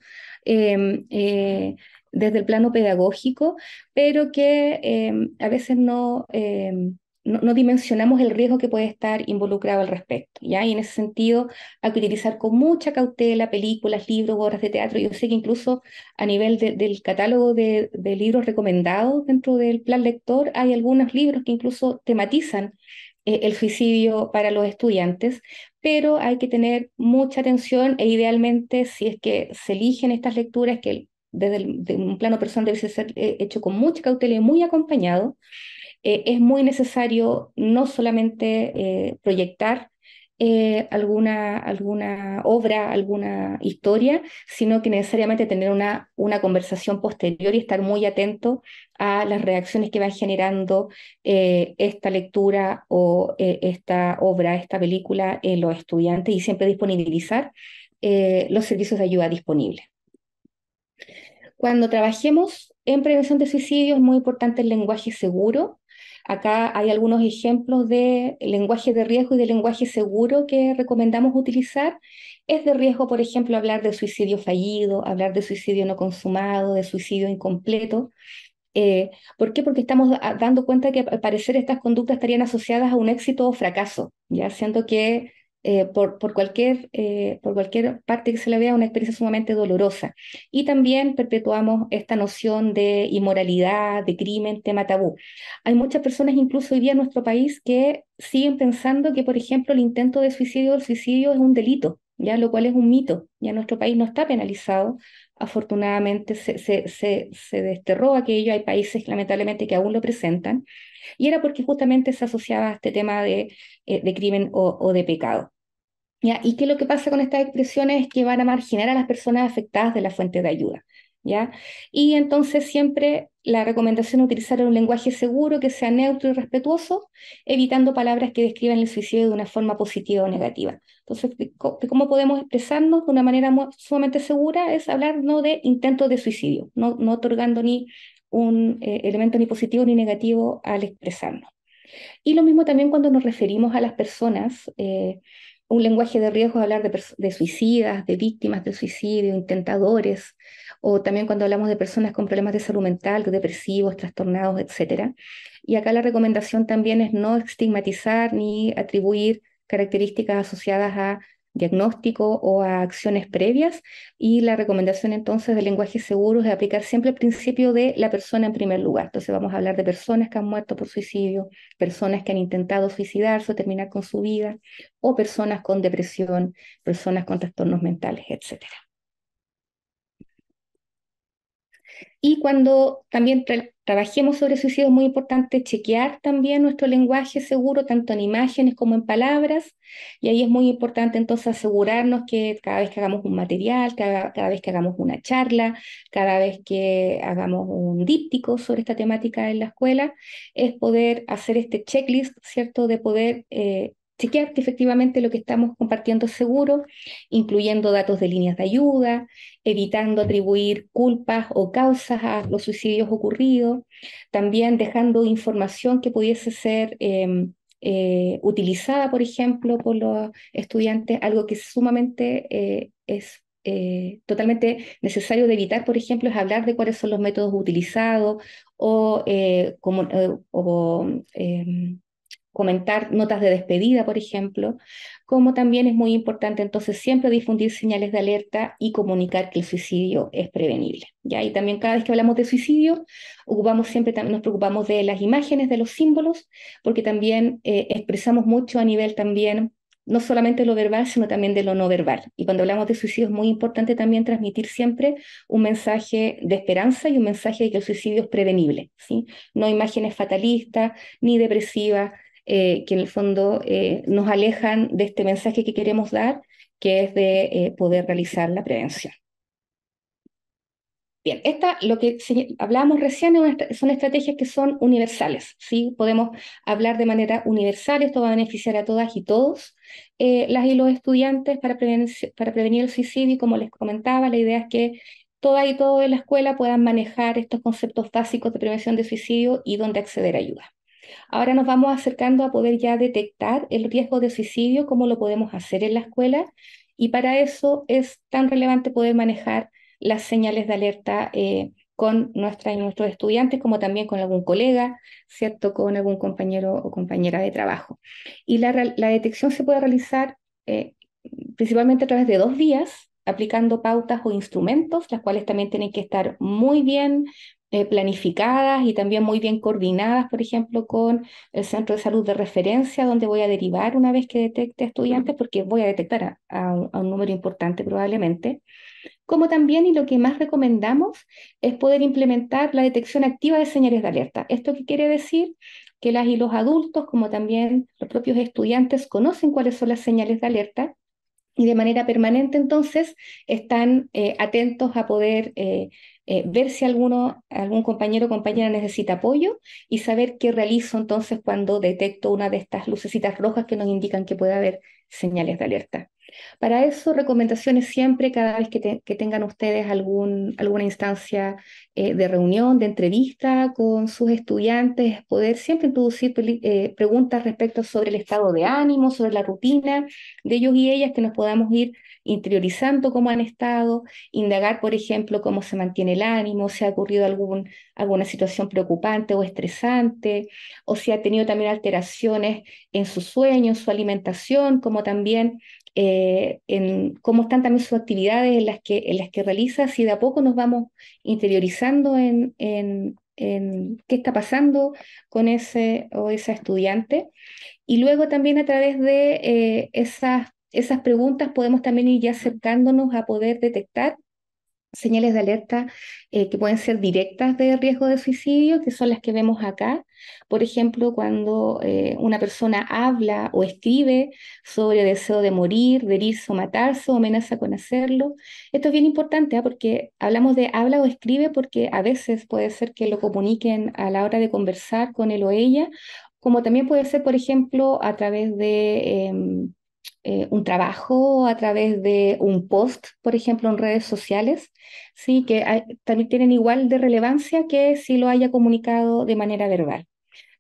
em, eh, desde el plano pedagógico, pero que em, a veces no... Em, no, dimensionamos el riesgo que puede estar involucrado al respecto, ¿ya? Y en ese sentido hay que utilizar con mucha cautela películas, libros, obras de teatro. Yo sé que incluso a nivel del catálogo de, libros recomendados dentro del plan lector hay algunos libros que incluso tematizan eh, el suicidio para los estudiantes, pero hay que tener mucha atención e idealmente si es que se eligen estas lecturas que desde un plano personal debe ser eh, hecho con mucha cautela y muy acompañado, eh, es muy necesario no solamente eh, proyectar eh, alguna, alguna obra, alguna historia, sino que necesariamente tener una, conversación posterior y estar muy atento a las reacciones que va generando esta lectura o esta obra, esta película en los estudiantes y siempre disponibilizar los servicios de ayuda disponibles. Cuando trabajemos en prevención de suicidio es muy importante el lenguaje seguro Acá hay algunos ejemplos de lenguaje de riesgo y de lenguaje seguro que recomendamos utilizar. Es de riesgo, por ejemplo, hablar de suicidio fallido, hablar de suicidio no consumado, de suicidio incompleto. Eh, ¿Por qué? Porque estamos dando cuenta que al parecer estas conductas estarían asociadas a un éxito o fracaso, ya siendo que eh, por, cualquier, eh, por cualquier parte que se le vea, una experiencia sumamente dolorosa. Y también perpetuamos esta noción de inmoralidad, de crimen, tema tabú. Hay muchas personas, incluso hoy día en nuestro país, que siguen pensando que, por ejemplo, el intento de suicidio o el suicidio es un delito, ya lo cual es un mito. Ya nuestro país no está penalizado afortunadamente se, desterró aquello, hay países lamentablemente que aún lo presentan, y era porque justamente se asociaba a este tema de, eh, crimen o, de pecado. ¿Ya? ¿Y qué lo que pasa con estas expresiones es que van a marginar a las personas afectadas de la fuente de ayuda? Y entonces siempre la recomendación es utilizar un lenguaje seguro que sea neutro y respetuoso, evitando palabras que describan el suicidio de una forma positiva o negativa. Entonces, cómo podemos expresarnos de una manera sumamente segura es hablar no de intentos de suicidio, no, otorgando ni un eh, elemento ni positivo ni negativo al expresarnos. Y lo mismo también cuando nos referimos a las personas. Eh, un lenguaje de riesgo es hablar de, suicidas, de víctimas de suicidio, intentadores o también cuando hablamos de personas con problemas de salud mental, depresivos, trastornados, etc. Y acá la recomendación también es no estigmatizar ni atribuir características asociadas a diagnóstico o a acciones previas y la recomendación entonces del lenguaje seguro es aplicar siempre el principio de la persona en primer lugar. Entonces vamos a hablar de personas que han muerto por suicidio, personas que han intentado suicidarse o terminar con su vida o personas con depresión, personas con trastornos mentales, etcétera. Y cuando también trabajemos sobre suicidio es muy importante chequear también nuestro lenguaje seguro, tanto en imágenes como en palabras. Y ahí es muy importante entonces asegurarnos que cada vez que hagamos un material, cada, vez que hagamos una charla, cada vez que hagamos un díptico sobre esta temática en la escuela, es poder hacer este checklist, ¿cierto? De poder eh, chequear que efectivamente lo que estamos compartiendo es seguro, incluyendo datos de líneas de ayuda, evitando atribuir culpas o causas a los suicidios ocurridos, también dejando información que pudiese ser... Em, eh, utilizada, por ejemplo, por los estudiantes, algo que sumamente eh, es eh, totalmente necesario de evitar, por ejemplo, es hablar de cuáles son los métodos utilizados o, como, o em, comentar notas de despedida, por ejemplo, como también es muy importante entonces siempre difundir señales de alerta y comunicar que el suicidio es prevenible. ¿ya? Y también cada vez que hablamos de suicidio, ocupamos siempre, nos preocupamos de las imágenes, de los símbolos, porque también eh, expresamos mucho a nivel también no solamente lo verbal, sino también de lo no verbal. Y cuando hablamos de suicidio es muy importante también transmitir siempre un mensaje de esperanza y un mensaje de que el suicidio es prevenible, ¿sí? No imágenes fatalistas, ni depresivas, eh, que en el fondo eh, nos alejan de este mensaje que queremos dar, que es de eh, poder realizar la prevención. Bien, esta, lo que hablábamos recién son estrategias que son universales, ¿sí? Podemos hablar de manera universal, esto va a beneficiar a todas y todos, las y los estudiantes para, prevenir, para prevenir el suicidio, y como les comentaba, la idea es que todas y todos en la escuela puedan manejar estos conceptos básicos de prevención de suicidio y dónde acceder a ayuda. Ahora nos vamos acercando a poder ya detectar el riesgo de suicidio, cómo lo podemos hacer en la escuela, y para eso es tan relevante poder manejar las señales de alerta eh, con nuestra, nuestros estudiantes, como también con algún colega, ¿cierto? Con algún compañero o compañera de trabajo. Y la, detección se puede realizar eh, principalmente a través de dos vías, aplicando pautas o instrumentos, las cuales también tienen que estar muy bien eh, planificadas y también muy bien coordinadas, por ejemplo, con el centro de salud de referencia, donde voy a derivar una vez que detecte a estudiantes, porque voy a detectar a, un, número importante probablemente como también, y lo que más recomendamos, es poder implementar la detección activa de señales de alerta. ¿Esto quiere decir? Que las y los adultos, como también los propios estudiantes, conocen cuáles son las señales de alerta y de manera permanente entonces están eh, atentos a poder eh, eh, ver si alguno, algún compañero o compañera necesita apoyo y saber qué realizo entonces cuando detecto una de estas lucecitas rojas que nos indican que puede haber señales de alerta. Para eso, recomendaciones siempre cada vez que, tengan ustedes algún, alguna instancia eh, de reunión, de entrevista con sus estudiantes, poder siempre introducir eh, preguntas respecto sobre el estado de ánimo, sobre la rutina de ellos y ellas, que nos podamos ir interiorizando cómo han estado, indagar, por ejemplo, cómo se mantiene el ánimo, si ha ocurrido algún, alguna situación preocupante o estresante, o si ha tenido también alteraciones en su sueño, en su alimentación, como también eh, en cómo están también sus actividades en las que, las que realiza, si de a poco nos vamos interiorizando en, en, qué está pasando con ese o esa estudiante. Y luego también a través de eh, esas esas preguntas podemos también ir ya acercándonos a poder detectar señales de alerta eh, que pueden ser directas de riesgo de suicidio, que son las que vemos acá. Por ejemplo, cuando eh, una persona habla o escribe sobre deseo de morir, de herirse o matarse o amenaza con hacerlo. Esto es bien importante ¿ah? porque hablamos de habla o escribe porque a veces puede ser que lo comuniquen a la hora de conversar con él o ella, como también puede ser, por ejemplo, a través de em, eh, un trabajo a través de un post, por ejemplo, en redes sociales, sí, que también tienen igual de relevancia que si lo haya comunicado de manera verbal.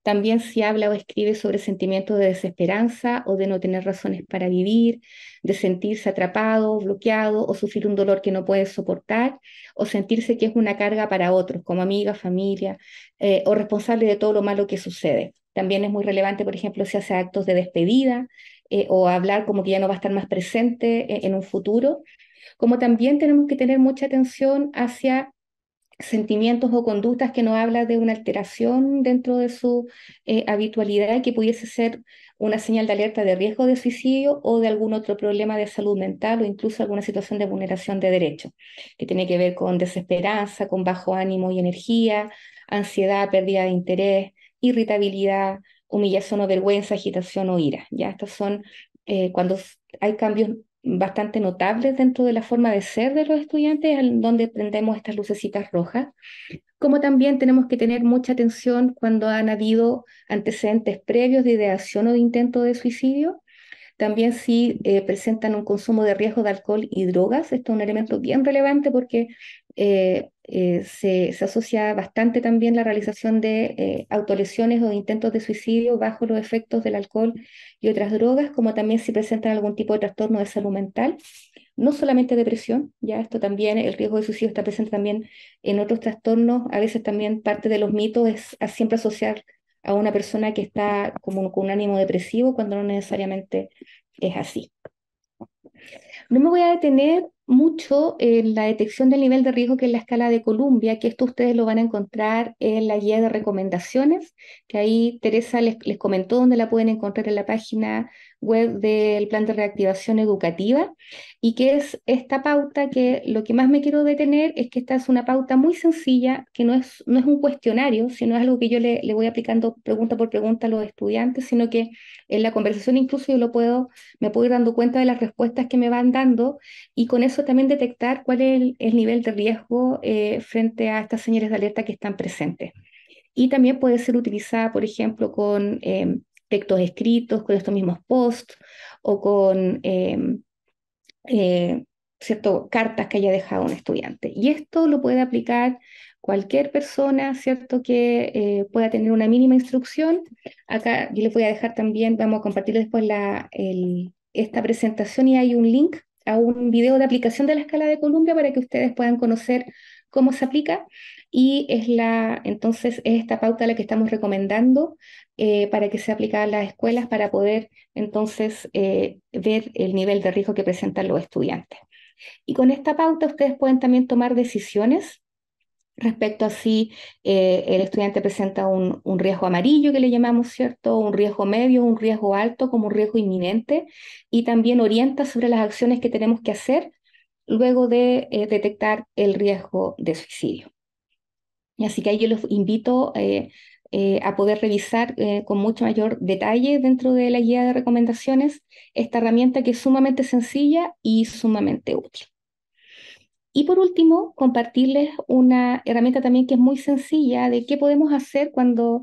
También si habla o escribe sobre sentimientos de desesperanza o de no tener razones para vivir, de sentirse atrapado, bloqueado o sufrir un dolor que no puede soportar o sentirse que es una carga para otros, como amiga, familia eh, o responsable de todo lo malo que sucede. También es muy relevante, por ejemplo, si hace actos de despedida, eh, o hablar como que ya no va a estar más presente eh, en, un futuro, como también tenemos que tener mucha atención hacia sentimientos o conductas que no hablan de una alteración dentro de su eh, habitualidad habitualidad que pudiese ser una señal de alerta de riesgo de suicidio o de algún otro problema de salud mental o incluso alguna situación de vulneración de derechos, que tiene que ver con desesperanza, con bajo ánimo y energía, ansiedad, pérdida de interés, irritabilidad, humillación o vergüenza, agitación o ira. ¿ya? Estas son eh, cuando hay cambios bastante notables dentro de la forma de ser de los estudiantes, donde prendemos estas lucecitas rojas, como también tenemos que tener mucha atención cuando han habido antecedentes previos de ideación o de intento de suicidio, también si eh, presentan un consumo de riesgo de alcohol y drogas, esto es un elemento bien relevante porque eh, eh, se, asocia bastante también la realización de eh, autolesiones o intentos de suicidio bajo los efectos del alcohol y otras drogas, como también si presentan algún tipo de trastorno de salud mental, no solamente depresión, ya esto también, el riesgo de suicidio está presente también en otros trastornos, a veces también parte de los mitos es siempre asociar a una persona que está como con un ánimo depresivo cuando no necesariamente es así. No me voy a detener mucho en eh, la detección del nivel de riesgo que es la escala de Columbia, que esto ustedes lo van a encontrar en la guía de recomendaciones, que ahí Teresa les, les comentó dónde la pueden encontrar en la página web del plan de reactivación educativa y que es esta pauta que lo que más me quiero detener es que esta es una pauta muy sencilla, que no es, no es un cuestionario, sino es algo que yo le, voy aplicando pregunta por pregunta a los estudiantes, sino que en la conversación incluso yo lo puedo, me puedo ir dando cuenta de las respuestas que me van dando y con eso también detectar cuál es el, nivel de riesgo eh, frente a estas señores de alerta que están presentes. Y también puede ser utilizada, por ejemplo, con... Em, textos escritos, con estos mismos posts o con em, eh, cartas que haya dejado un estudiante. Y esto lo puede aplicar cualquier persona ¿cierto? que eh, pueda tener una mínima instrucción. Acá yo les voy a dejar también, vamos a compartir después la, esta presentación y hay un link a un video de aplicación de la escala de Columbia para que ustedes puedan conocer cómo se aplica y es la, entonces esta pauta la que estamos recomendando eh, para que sea aplicada a las escuelas para poder entonces eh, ver el nivel de riesgo que presentan los estudiantes. Y con esta pauta ustedes pueden también tomar decisiones respecto a si eh, el estudiante presenta un, riesgo amarillo que le llamamos, ¿cierto? Un riesgo medio, un riesgo alto, como un riesgo inminente, y también orienta sobre las acciones que tenemos que hacer luego de detectar el riesgo de suicidio. Así que ahí yo los invito eh, eh, a poder revisar eh, con mucho mayor detalle dentro de la guía de recomendaciones esta herramienta que es sumamente sencilla y sumamente útil. Y por último, compartirles una herramienta también que es muy sencilla de qué podemos hacer cuando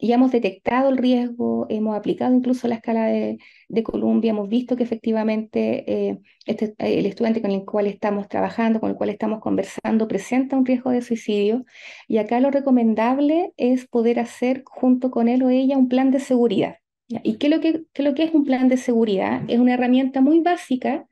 ya hemos detectado el riesgo, hemos aplicado incluso la escala de, de Colombia, hemos visto que efectivamente eh, este, eh, el estudiante con el cual estamos trabajando, con el cual estamos conversando, presenta un riesgo de suicidio y acá lo recomendable es poder hacer junto con él o ella un plan de seguridad. ¿Y qué lo que, qué lo que es un plan de seguridad? Es una herramienta muy básica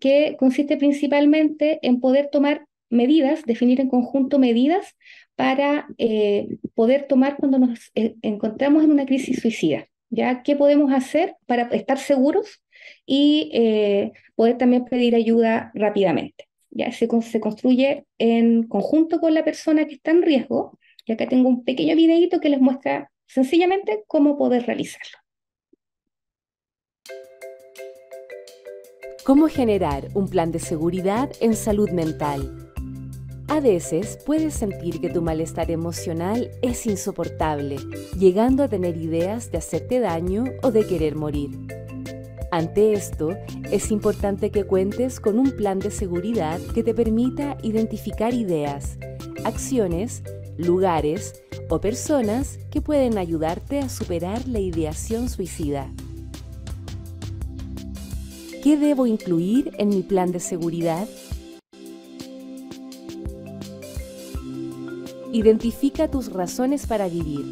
que consiste principalmente en poder tomar medidas, definir en conjunto medidas para eh, poder tomar cuando nos eh, encontramos en una crisis suicida. ¿Ya qué podemos hacer para estar seguros y eh, poder también pedir ayuda rápidamente? ¿Ya? Se, se construye en conjunto con la persona que está en riesgo. Y acá tengo un pequeño videito que les muestra sencillamente cómo poder realizarlo. ¿Cómo generar un plan de seguridad en salud mental? A veces puedes sentir que tu malestar emocional es insoportable, llegando a tener ideas de hacerte daño o de querer morir. Ante esto, es importante que cuentes con un plan de seguridad que te permita identificar ideas, acciones, lugares o personas que pueden ayudarte a superar la ideación suicida. ¿Qué debo incluir en mi plan de seguridad? Identifica tus razones para vivir.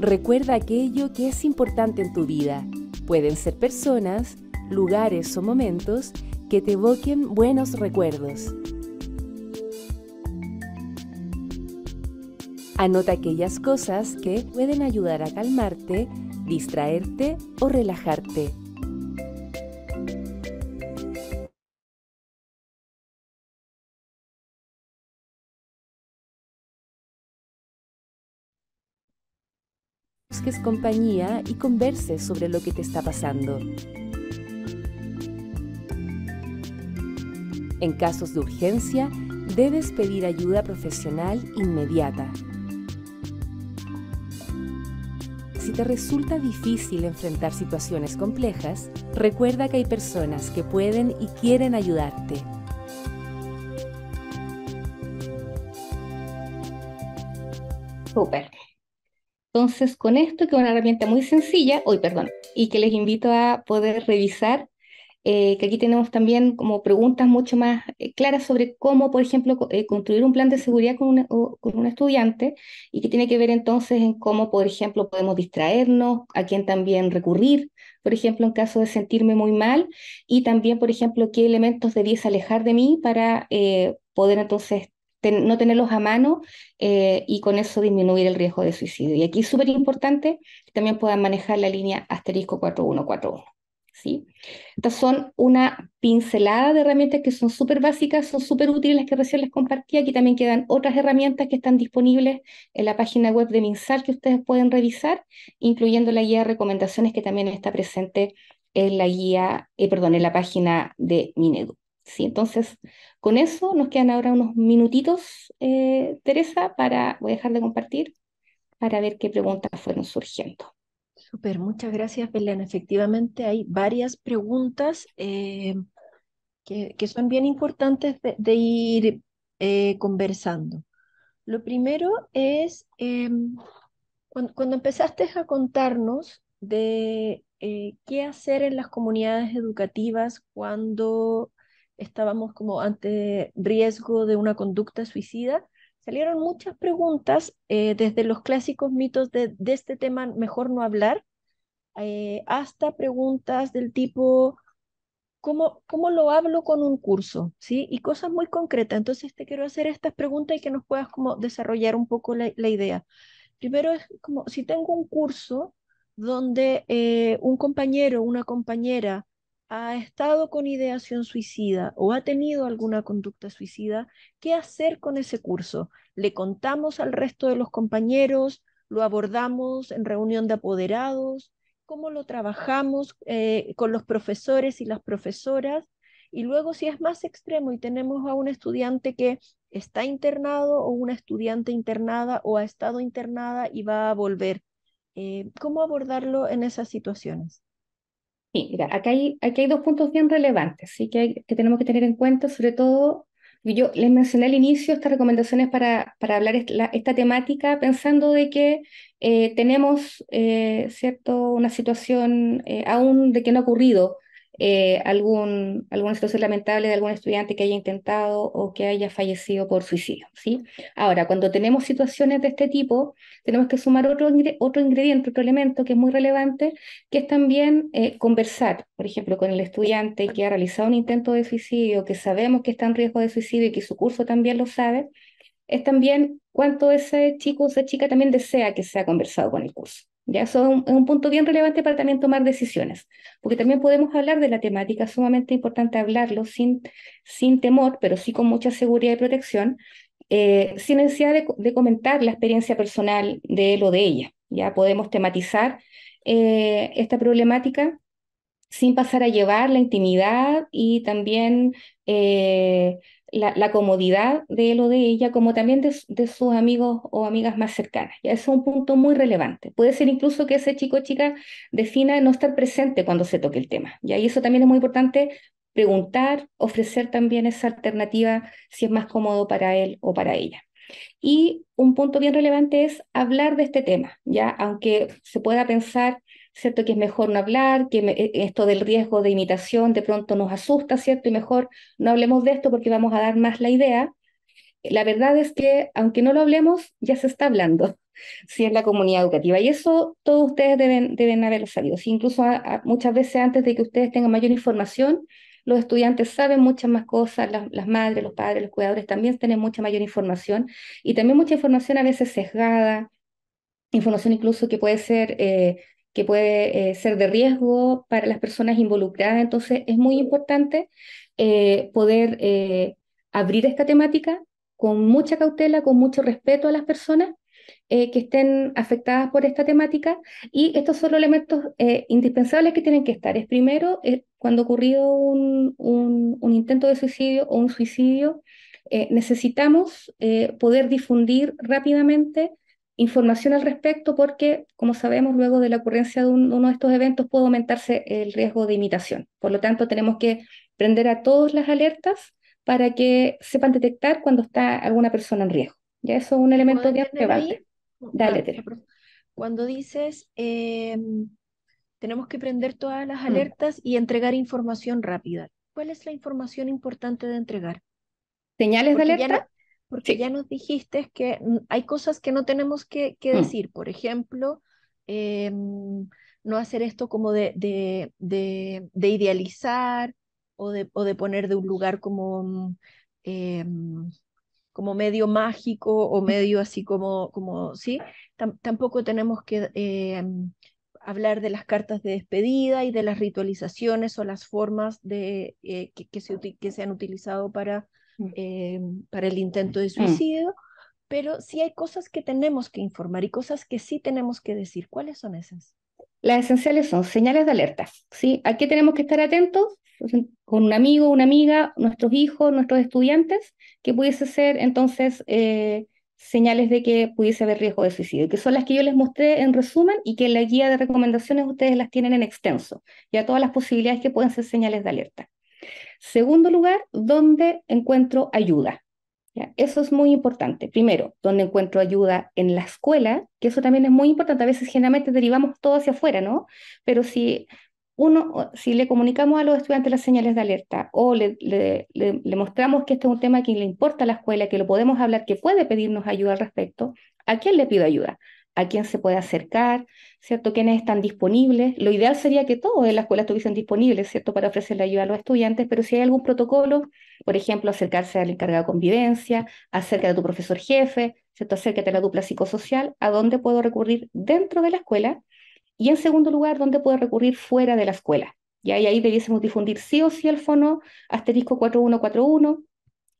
Recuerda aquello que es importante en tu vida. Pueden ser personas, lugares o momentos que te evoquen buenos recuerdos. Anota aquellas cosas que pueden ayudar a calmarte, distraerte o relajarte. compañía y converses sobre lo que te está pasando. En casos de urgencia, debes pedir ayuda profesional inmediata. Si te resulta difícil enfrentar situaciones complejas, recuerda que hay personas que pueden y quieren ayudarte. Súper. Entonces, con esto, que es una herramienta muy sencilla, hoy, perdón, y que les invito a poder revisar, eh, que aquí tenemos también como preguntas mucho más eh, claras sobre cómo, por ejemplo, eh, construir un plan de seguridad con, con un estudiante y que tiene que ver entonces en cómo, por ejemplo, podemos distraernos, a quién también recurrir, por ejemplo, en caso de sentirme muy mal, y también, por ejemplo, qué elementos debiese alejar de mí para poder entonces no tenerlos a mano eh, y con eso disminuir el riesgo de suicidio. Y aquí es súper importante que también puedan manejar la línea asterisco 4141. ¿sí? Estas son una pincelada de herramientas que son súper básicas, son súper útiles que recién les compartí. Aquí también quedan otras herramientas que están disponibles en la página web de MinSal que ustedes pueden revisar, incluyendo la guía de recomendaciones que también está presente en la guía, eh, perdón, en la página de Minedu. Sí, entonces, con eso nos quedan ahora unos minutitos, eh, Teresa, para, voy a dejar de compartir, para ver qué preguntas fueron surgiendo. Súper, muchas gracias, Belén. Efectivamente, hay varias preguntas eh, que, son bien importantes de, ir eh, conversando. Lo primero es, cuando, empezaste a contarnos de qué hacer en las comunidades educativas cuando estábamos como ante riesgo de una conducta suicida, salieron muchas preguntas eh, desde los clásicos mitos de, este tema, mejor no hablar, eh, hasta preguntas del tipo, ¿cómo, ¿cómo lo hablo con un curso? ¿Sí? Y cosas muy concretas. Entonces te quiero hacer estas preguntas y que nos puedas como desarrollar un poco la, idea. Primero es como, si tengo un curso donde eh, un compañero, una compañera, ha estado con ideación suicida o ha tenido alguna conducta suicida, ¿qué hacer con ese curso? ¿Le contamos al resto de los compañeros? ¿Lo abordamos en reunión de apoderados? ¿Cómo lo trabajamos eh, con los profesores y las profesoras? Y luego si es más extremo y tenemos a un estudiante que está internado o una estudiante internada o ha estado internada y va a volver, eh, ¿cómo abordarlo en esas situaciones? mira, acá hay, aquí hay dos puntos bien relevantes que, tenemos que tener en cuenta, sobre todo, yo les mencioné al inicio estas recomendaciones para, para hablar esta, esta temática pensando de que eh, tenemos eh, cierto, una situación eh, aún de que no ha ocurrido eh, algún, alguna situación lamentable de algún estudiante que haya intentado o que haya fallecido por suicidio. ¿sí? Ahora, cuando tenemos situaciones de este tipo, tenemos que sumar otro, otro ingrediente, otro elemento que es muy relevante, que es también eh, conversar, por ejemplo, con el estudiante que ha realizado un intento de suicidio, que sabemos que está en riesgo de suicidio y que su curso también lo sabe, es también cuánto ese chico o esa chica también desea que sea conversado con el curso. Ya eso es un, punto bien relevante para también tomar decisiones, porque también podemos hablar de la temática, es sumamente importante hablarlo sin, sin temor, pero sí con mucha seguridad y protección, eh, sin necesidad de, comentar la experiencia personal de él o de ella. Ya podemos tematizar eh, esta problemática sin pasar a llevar la intimidad y también eh, la, comodidad de él o de ella, como también de, sus amigos o amigas más cercanas. Ya es un punto muy relevante. Puede ser incluso que ese chico o chica defina no estar presente cuando se toque el tema. Y ahí eso también es muy importante preguntar, ofrecer también esa alternativa si es más cómodo para él o para ella. Y un punto bien relevante es hablar de este tema, ¿ya? Aunque se pueda pensar ¿cierto? Que es mejor no hablar, que e, esto del riesgo de imitación de pronto nos asusta, ¿cierto? Y mejor no hablemos de esto porque vamos a dar más la idea. La verdad es que, aunque no lo hablemos, ya se está hablando, si es la comunidad educativa. Y eso todos ustedes deben, deben haberlo sabido. incluso muchas veces antes de que ustedes tengan mayor información, los estudiantes saben muchas más cosas, las, madres, los padres, los cuidadores también tienen mucha mayor información y también mucha información a veces sesgada, información incluso que puede ser eh, que puede eh, ser de riesgo para las personas involucradas. Entonces, es muy importante eh, poder eh, abrir esta temática con mucha cautela, con mucho respeto a las personas que estén afectadas por esta temática. Y estos son los elementos indispensables que tienen que estar. Es primero, cuando ocurrió un, un, un, intento de suicidio o un suicidio, necesitamos poder difundir rápidamente información al respecto porque, como sabemos, luego de la ocurrencia de uno de estos eventos puede aumentarse el riesgo de imitación. Por lo tanto, tenemos que prender a todas las alertas para que sepan detectar cuando está alguna persona en riesgo. Ya eso es un elemento de alerta. Oh, Dale, Cuando dices, em, tenemos que prender todas las mm. alertas y entregar información rápida. ¿Cuál es la información importante de entregar? Señales de alerta. Porque ya nos dijiste que hay cosas que no tenemos que, que hmm. decir, por ejemplo, em, no hacer esto como de, de, de, de idealizar o, o de, poner de un lugar como, mm, em, como medio mágico o hmm. medio así como, como ¿sí? tampoco tenemos que em, hablar de las cartas de despedida y de las ritualizaciones o las formas de, eh, que, que, se, que se han utilizado para eh, para el intento de mm. suicidio, pero sí hay cosas que tenemos que informar y cosas que sí tenemos que decir. ¿Cuáles son esas? Las esenciales son señales de alerta, ¿sí? ¿A tenemos que estar atentos? Con un amigo, una amiga, nuestros hijos, nuestros estudiantes, que pudiese ser entonces eh, señales de que pudiese haber riesgo de suicidio, que son las que yo les mostré en resumen y que en la guía de recomendaciones ustedes las tienen en extenso, y a todas las posibilidades que pueden ser señales de alerta. Segundo lugar, ¿dónde encuentro ayuda? Eso es muy importante. Primero, ¿dónde encuentro ayuda en la escuela? Que eso también es muy importante. A veces generalmente derivamos todo hacia afuera, ¿no? Pero si uno, si le comunicamos a los estudiantes las señales de alerta o le, le, mostramos que este es un tema que le importa a la escuela, que lo podemos hablar, que puede pedirnos ayuda al respecto, ¿a quién le pido ayuda? a quién se puede acercar, ¿cierto? ¿Quiénes están disponibles? Lo ideal sería que todos en la escuela estuviesen disponibles, ¿cierto? Para ofrecerle ayuda a los estudiantes, pero si hay algún protocolo, por ejemplo, acercarse al encargado de convivencia, acércate a tu profesor jefe, ¿cierto? Acércate a la dupla psicosocial, a dónde puedo recurrir dentro de la escuela y en segundo lugar, dónde puedo recurrir fuera de la escuela. Y ahí debiésemos difundir sí o sí el fono asterisco 4141,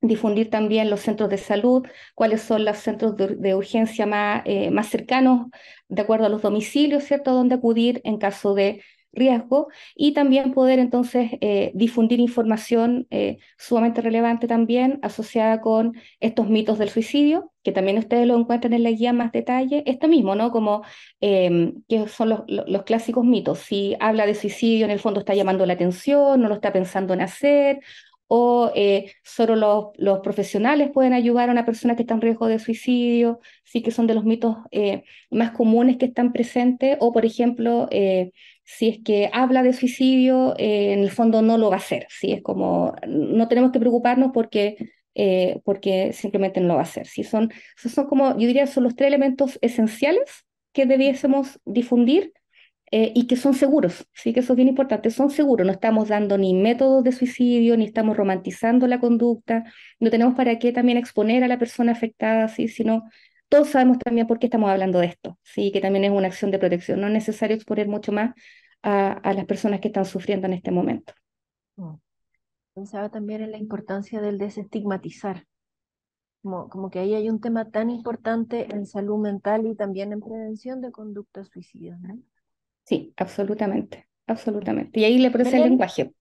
difundir también los centros de salud, cuáles son los centros de, urgencia más, eh, más cercanos de acuerdo a los domicilios, ¿cierto?, donde acudir en caso de riesgo y también poder entonces eh, difundir información eh, sumamente relevante también asociada con estos mitos del suicidio, que también ustedes lo encuentran en la guía más detalle, esto mismo, ¿no? Como em, que son los, los, clásicos mitos, si habla de suicidio en el fondo está llamando la atención, no lo está pensando en hacer, o eh, solo los, profesionales pueden ayudar a una persona que está en riesgo de suicidio, sí que son de los mitos eh, más comunes que están presentes, o por ejemplo, eh, si es que habla de suicidio, en el fondo no lo va a hacer, ¿sí? es como no tenemos que preocuparnos porque, porque simplemente no lo va a hacer. Son, son como, yo diría, son los tres elementos esenciales que debiésemos difundir eh, y que son seguros, sí que eso es bien importante, son seguros, no estamos dando ni métodos de suicidio, ni estamos romantizando la conducta, no tenemos para qué también exponer a la persona afectada, ¿sí? sino todos sabemos también por qué estamos hablando de esto, sí, que también es una acción de protección, no es necesario exponer mucho más a, las personas que están sufriendo en este momento. Mm. Pensaba también en la importancia del desestigmatizar, como, como que ahí hay un tema tan importante en salud mental y también en prevención de conductas suicidas, ¿no? Sí, absolutamente, absolutamente. Y ahí le produce el lenguaje.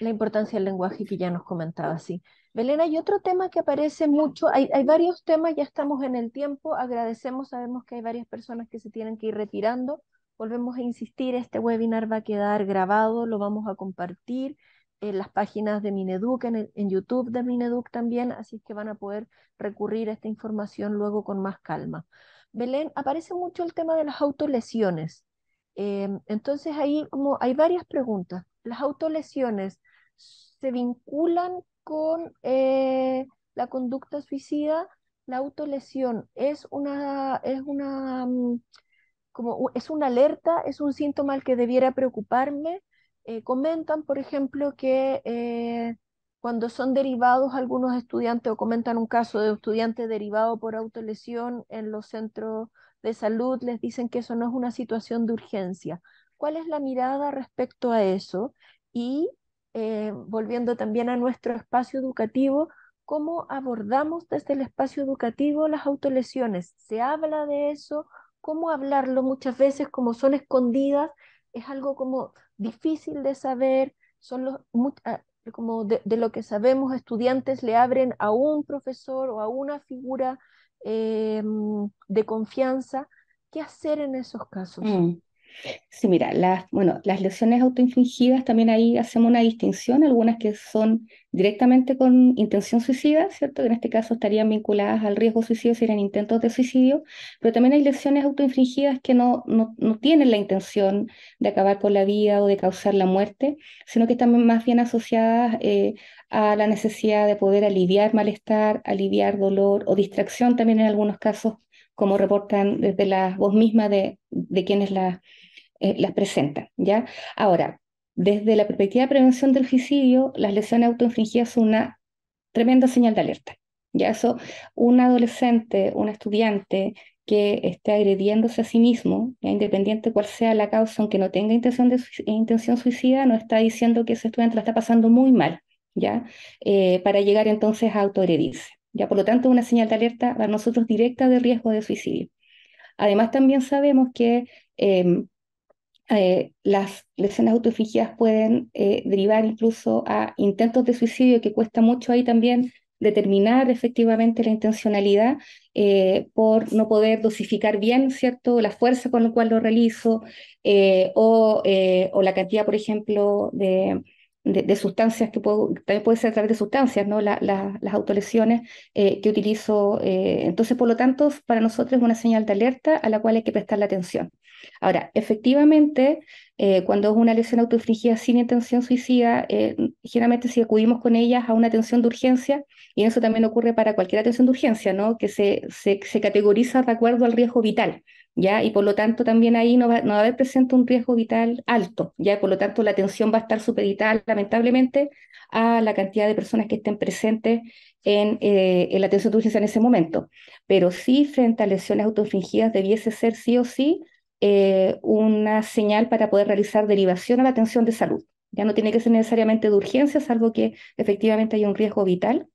La importancia del lenguaje que ya nos comentaba, sí. Belén, hay otro tema que aparece mucho, hay, varios temas, ya estamos en el tiempo, agradecemos, sabemos que hay varias personas que se tienen que ir retirando, volvemos a insistir, este webinar va a quedar grabado, lo vamos a compartir en las páginas de Mineduc, en, en YouTube de Mineduc también, así es que van a poder recurrir a esta información luego con más calma. Belén, aparece mucho el tema de las autolesiones. Em, entonces ahí como hay varias preguntas. ¿Las autolesiones se vinculan con eh, la conducta suicida? ¿La autolesión es una, es una, mm, como, es una alerta? ¿Es un síntoma al que debiera preocuparme? Eh, comentan, por ejemplo, que eh, cuando son derivados algunos estudiantes o comentan un caso de estudiante derivado por autolesión en los centros de salud les dicen que eso no es una situación de urgencia. ¿Cuál es la mirada respecto a eso? Y eh, volviendo también a nuestro espacio educativo, ¿cómo abordamos desde el espacio educativo las autolesiones? ¿Se habla de eso? ¿Cómo hablarlo? Muchas veces como son escondidas, es algo como difícil de saber, son los, ah, como de, lo que sabemos, estudiantes le abren a un profesor o a una figura Em, de confianza. ¿Qué hacer en esos casos? Mm. Sí, mira, las, bueno, las lesiones autoinfligidas también ahí hacemos una distinción, algunas que son directamente con intención suicida, ¿cierto? Que en este caso estarían vinculadas al riesgo suicidio si eran intentos de suicidio, pero también hay lesiones autoinfligidas que no, no, no tienen la intención de acabar con la vida o de causar la muerte, sino que están más bien asociadas eh, a la necesidad de poder aliviar malestar, aliviar dolor o distracción también en algunos casos, como reportan desde la voz misma de, quienes eh, las presentan. ¿ya? Ahora, desde la perspectiva de prevención del suicidio, las lesiones autoinfligidas son una tremenda señal de alerta. Ya eso, un adolescente, un estudiante que esté agrediéndose a sí mismo, independiente independiente cuál sea la causa, aunque no tenga intención, de, intención suicida, no está diciendo que ese estudiante está pasando muy mal. ¿ya? Eh, para llegar entonces a autoheredirse. ¿ya? Por lo tanto, una señal de alerta para nosotros directa de riesgo de suicidio. Además, también sabemos que em, eh, las lesiones autofígicas pueden eh, derivar incluso a intentos de suicidio, que cuesta mucho ahí también determinar efectivamente la intencionalidad por no poder dosificar bien, ¿cierto?, la fuerza con la cual lo realizo o, o, la cantidad, por ejemplo, de, de, sustancias que puedo, también puede ser a través de sustancias, ¿no? las autolesiones eh, que utilizo. Eh, entonces, por lo tanto, para nosotros es una señal de alerta a la cual hay que prestar la atención. Ahora, efectivamente, eh, cuando es una lesión autoinfligida sin intención suicida, generalmente si acudimos con ellas a una atención de urgencia, y eso también ocurre para cualquier atención de urgencia, ¿no? que se categoriza de acuerdo al riesgo vital. Y por lo tanto también ahí no va, a haber presente un riesgo vital alto, ¿ya? por lo tanto la atención va a estar supeditada lamentablemente a la cantidad de personas que estén presentes en, eh, la atención de urgencia en ese momento. Pero sí, frente a lesiones autoinfligidas debiese ser sí o sí eh, una señal para poder realizar derivación a la atención de salud. Ya no tiene que ser necesariamente de urgencia, salvo que efectivamente haya un riesgo vital,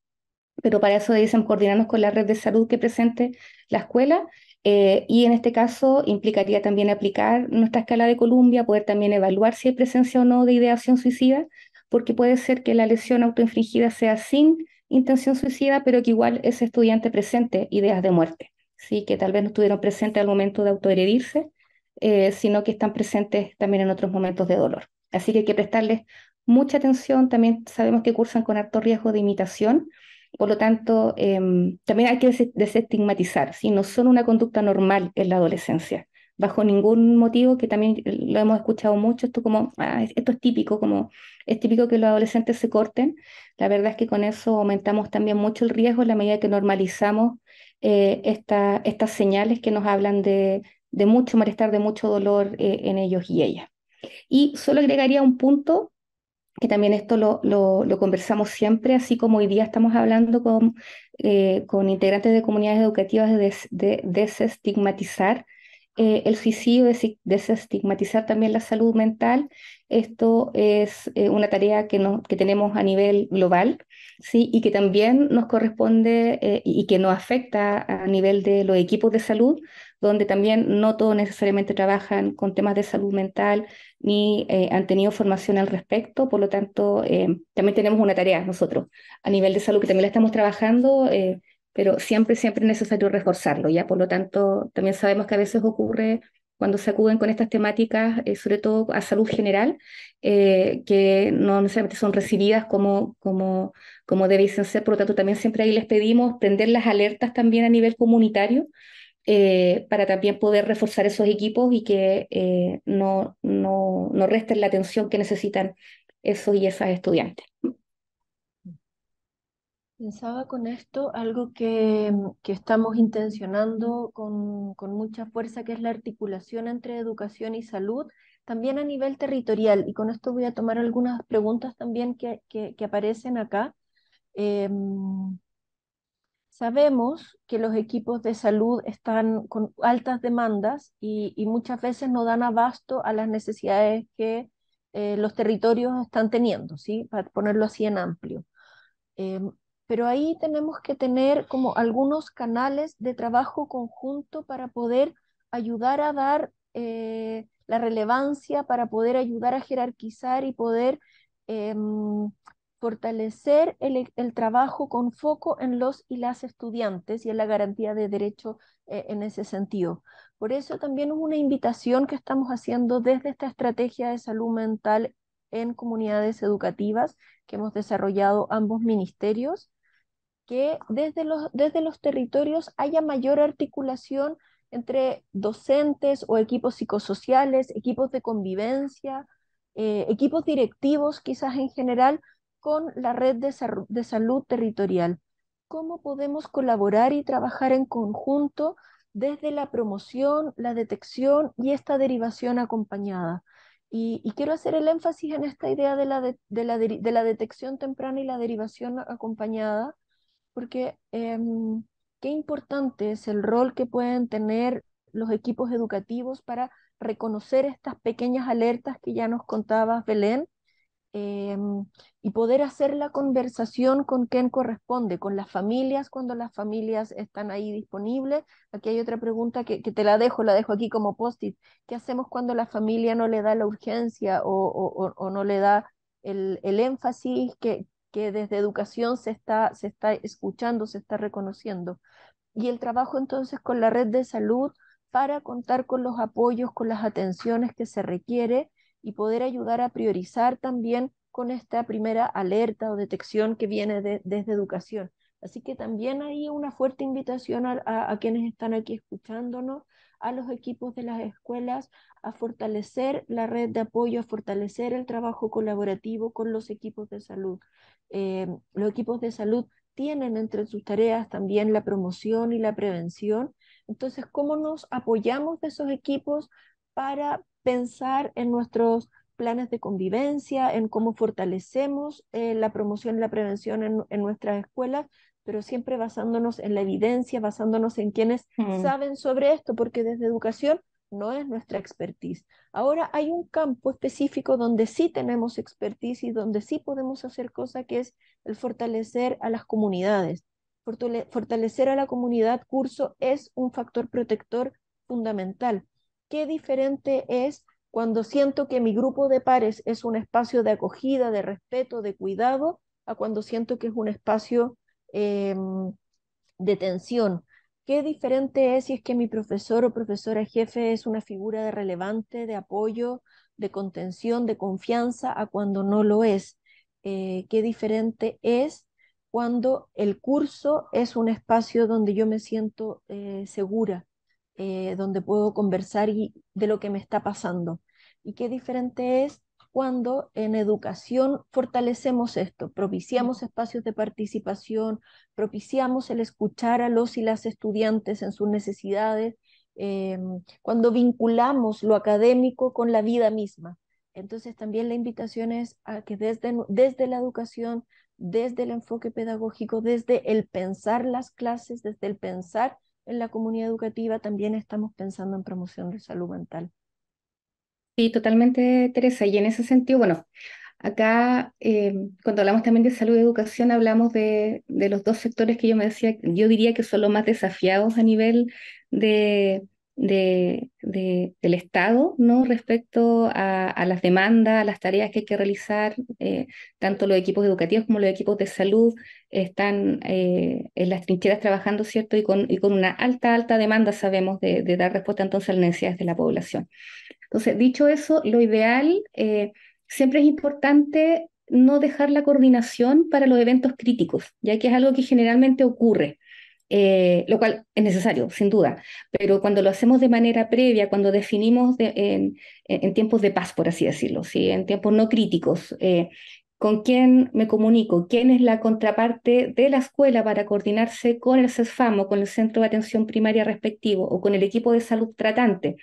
pero para eso dicen coordinarnos con la red de salud que presente la escuela eh, y en este caso implicaría también aplicar nuestra escala de Columbia, poder también evaluar si hay presencia o no de ideación suicida, porque puede ser que la lesión autoinfringida sea sin intención suicida, pero que igual ese estudiante presente ideas de muerte, ¿sí? que tal vez no estuvieron presentes al momento de autoheredirse, eh, sino que están presentes también en otros momentos de dolor. Así que hay que prestarles mucha atención, también sabemos que cursan con alto riesgo de imitación, por lo tanto, em, también hay que desestigmatizar, si no son una conducta normal en la adolescencia, bajo ningún motivo, que también eh, lo hemos escuchado mucho, esto como, ah, esto es típico, como es típico que los adolescentes se corten. La verdad es que con eso aumentamos también mucho el riesgo en la medida que normalizamos eh, esta, estas señales que nos hablan de, mucho malestar, de mucho dolor eh, en ellos y ellas. Y solo agregaría un punto que también esto lo, conversamos siempre, así como hoy día estamos hablando con, eh, con integrantes de comunidades educativas de, desestigmatizar eh, el suicidio, de desestigmatizar también la salud mental. Esto es eh, una tarea que, no que tenemos a nivel global ¿sí? y que también nos corresponde y que nos afecta a nivel de los equipos de salud, donde también no todos necesariamente trabajan con temas de salud mental ni eh, han tenido formación al respecto, por lo tanto, eh, también tenemos una tarea nosotros a nivel de salud que también la estamos trabajando, eh, pero siempre, siempre es necesario reforzarlo, ¿ya? Por lo tanto, también sabemos que a veces ocurre cuando se acuden con estas temáticas, sobre todo a salud general, que no necesariamente son recibidas como, como, como debiesen ser. Por lo tanto, también siempre ahí les pedimos prender las alertas también a nivel comunitario eh, para también poder reforzar esos equipos y que eh, no, no, no resten la atención que necesitan esos y esas estudiantes. Pensaba con esto algo que, que estamos intencionando con, con, mucha fuerza, que es la articulación entre educación y salud, también a nivel territorial. Y con esto voy a tomar algunas preguntas también que, que, aparecen acá. Eh, Sabemos que los equipos de salud están con altas demandas y, muchas veces no dan abasto a las necesidades que eh, los territorios están teniendo, ¿sí? para ponerlo así en amplio. Eh, pero ahí tenemos que tener como algunos canales de trabajo conjunto para poder ayudar a dar eh, la relevancia, para poder ayudar a jerarquizar y poder em, fortalecer e-, el, trabajo con foco en los y las estudiantes y en la garantía de derecho eh, en ese sentido. Por eso también es una invitación que estamos haciendo desde esta estrategia de salud mental en comunidades educativas que hemos desarrollado ambos ministerios, que desde los, desde los territorios haya mayor articulación entre docentes o equipos psicosociales, equipos de convivencia, eh, equipos directivos quizás en general, con la red de, salud territorial. ¿Cómo podemos colaborar y trabajar en conjunto desde la promoción, la detección y esta derivación acompañada? Y, quiero hacer el énfasis en esta idea de la, detección temprana y la derivación acompañada, porque em, qué importante es el rol que pueden tener los equipos educativos para reconocer estas pequeñas alertas que ya nos contaba Belén Em, y poder hacer la conversación con quien corresponde, con las familias cuando las familias están ahí disponibles. Aquí hay otra pregunta que, te la dejo, la dejo aquí como post-it. ¿Qué hacemos cuando la familia no le da la urgencia o, no le da el, el énfasis que, que, desde educación se está, se está escuchando, se está reconociendo? Y el trabajo entonces con la red de salud para contar con los apoyos, con las atenciones que se requiere y poder ayudar a priorizar también con esta primera alerta o detección que viene desde educación. Así que también hay una fuerte invitación a, quienes están aquí escuchándonos, a los equipos de las escuelas, a fortalecer la red de apoyo, a fortalecer el trabajo colaborativo con los equipos de salud. Eh, los equipos de salud tienen entre sus tareas también la promoción y la prevención. Entonces, ¿cómo nos apoyamos de esos equipos para pensar en nuestros planes de convivencia, en cómo fortalecemos eh, la promoción y la prevención en, nuestras escuelas, pero siempre basándonos en la evidencia, basándonos en quienes mm. saben sobre esto, porque desde educación no es nuestra expertise. Ahora hay un campo específico donde sí tenemos expertise y donde sí podemos hacer cosas, que es el fortalecer a las comunidades. fortalecer a la comunidad curso es un factor protector fundamental qué diferente es cuando siento que mi grupo de pares es un espacio de acogida, de respeto, de cuidado, a cuando siento que es un espacio em, de tensión. Qué diferente es si es que mi profesor o profesora jefe es una figura de relevante, de apoyo, de contención, de confianza, a cuando no lo es. Eh, qué diferente es cuando el curso es un espacio donde yo me siento eh, segura, eh, donde puedo conversar y, de lo que me está pasando. Y qué diferente es cuando en educación fortalecemos esto, mm. propiciamos espacios de participación, propiciamos el escuchar a los y las estudiantes en sus necesidades, em, cuando vinculamos lo académico con la vida misma. Entonces también la invitación es a que desde, desde la educación, desde el enfoque pedagógico, desde el pensar las clases, desde el pensar en la comunidad educativa, también estamos pensando en promoción de salud mental. Sí, totalmente, Teresa. Y en ese sentido, bueno, acá eh, cuando hablamos también de salud y educación, hablamos de, de, los dos sectores que yo me decía, yo diría que son los más desafiados a nivel de, del Estado ¿no? respecto a, las demandas, a las tareas que hay que realizar. Eh, tanto los equipos educativos como los equipos de salud están eh, en las trincheras trabajando, ¿cierto? Y con, una alta, alta demanda, sabemos, de, dar respuesta entonces a las necesidades de la población. Entonces, dicho eso, lo ideal eh, siempre es importante no dejar la coordinación para los eventos críticos, ya que es algo que generalmente ocurre. Eh, lo cual es necesario, sin duda, pero cuando lo hacemos de manera previa, cuando definimos en, tiempos de paz, por así decirlo, ¿sí? en tiempos no críticos, eh, con quién me comunico, quién es la contraparte de la escuela para coordinarse con el CESFAM con el centro de atención primaria respectivo o con el equipo de salud tratante.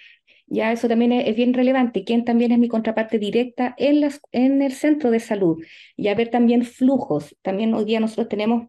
Ya eso también es, bien relevante, quién también es mi contraparte directa en, en el centro de salud. Y a ver también flujos. También hoy día nosotros tenemos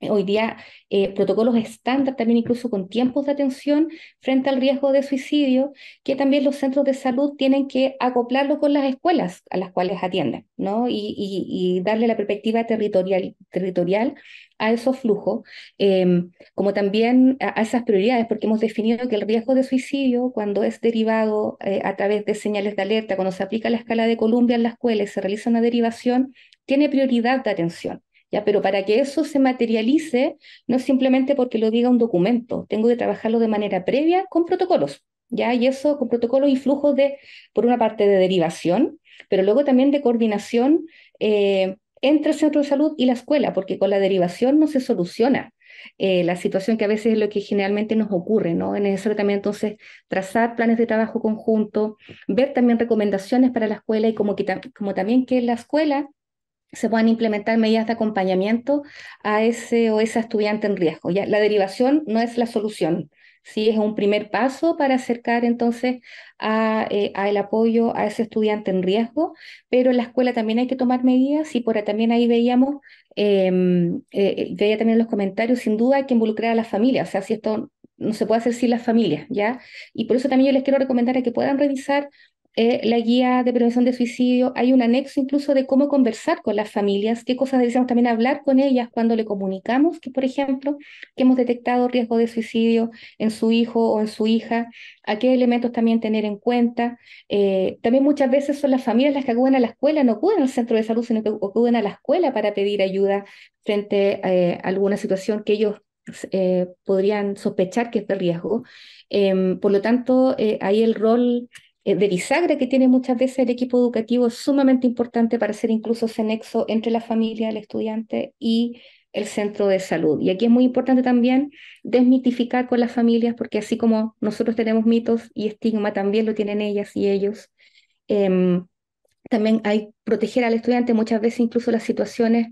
eh, hoy día eh, protocolos estándar también incluso con tiempos de atención frente al riesgo de suicidio, que también los centros de salud tienen que acoplarlo con las escuelas a las cuales atienden, ¿no? Y, darle la perspectiva territorial, territorial a esos flujos, em, como también a, esas prioridades, porque hemos definido que el riesgo de suicidio, cuando es derivado eh, a través de señales de alerta, cuando se aplica la escala de Columbia en las escuela y se realiza una derivación, tiene prioridad de atención. Pero para que eso se materialice, no es simplemente porque lo diga un documento, tengo que trabajarlo de manera previa con protocolos, ¿ya? Y eso con protocolos y flujos de, por una parte, de derivación, pero luego también de coordinación eh, entre el centro de salud y la escuela, porque con la derivación no se soluciona. Eh, la situación que a veces es lo que generalmente nos ocurre, ¿no? Es necesario también entonces trazar planes de trabajo conjunto, ver también recomendaciones para la escuela y como, como también que la escuela se puedan implementar medidas de acompañamiento a ese o esa estudiante en riesgo. ¿ya? La derivación no es la solución, ¿sí? es un primer paso para acercar entonces a, eh, apoyo a ese estudiante en riesgo, pero en la escuela también hay que tomar medidas y por ahí también ahí veíamos, em, eh, eh, veía también los comentarios, sin duda hay que involucrar a las familias, o sea, si esto no se puede hacer sin las familias, ¿ya? Y por eso también yo les quiero recomendar a que puedan revisar eh, la guía de prevención de suicidio, hay un anexo incluso de cómo conversar con las familias, qué cosas deseamos también hablar con ellas cuando le comunicamos que, por ejemplo, que hemos detectado riesgo de suicidio en su hijo o en su hija, a qué elementos también tener en cuenta. Eh, también muchas veces son las familias las que acuden a la escuela, no acuden al centro de salud, sino que acuden a la escuela para pedir ayuda frente eh, a alguna situación que ellos podrían sospechar que es de riesgo. Em, por lo tanto, hay el rol eh, de bisagra que tiene muchas veces el equipo educativo es sumamente importante para ser incluso ese nexo entre la familia, el estudiante y el centro de salud. Y aquí es muy importante también desmitificar con las familias, porque así como nosotros tenemos mitos y estigma, también lo tienen ellas y ellos. Em, también hay proteger al estudiante muchas veces incluso las situaciones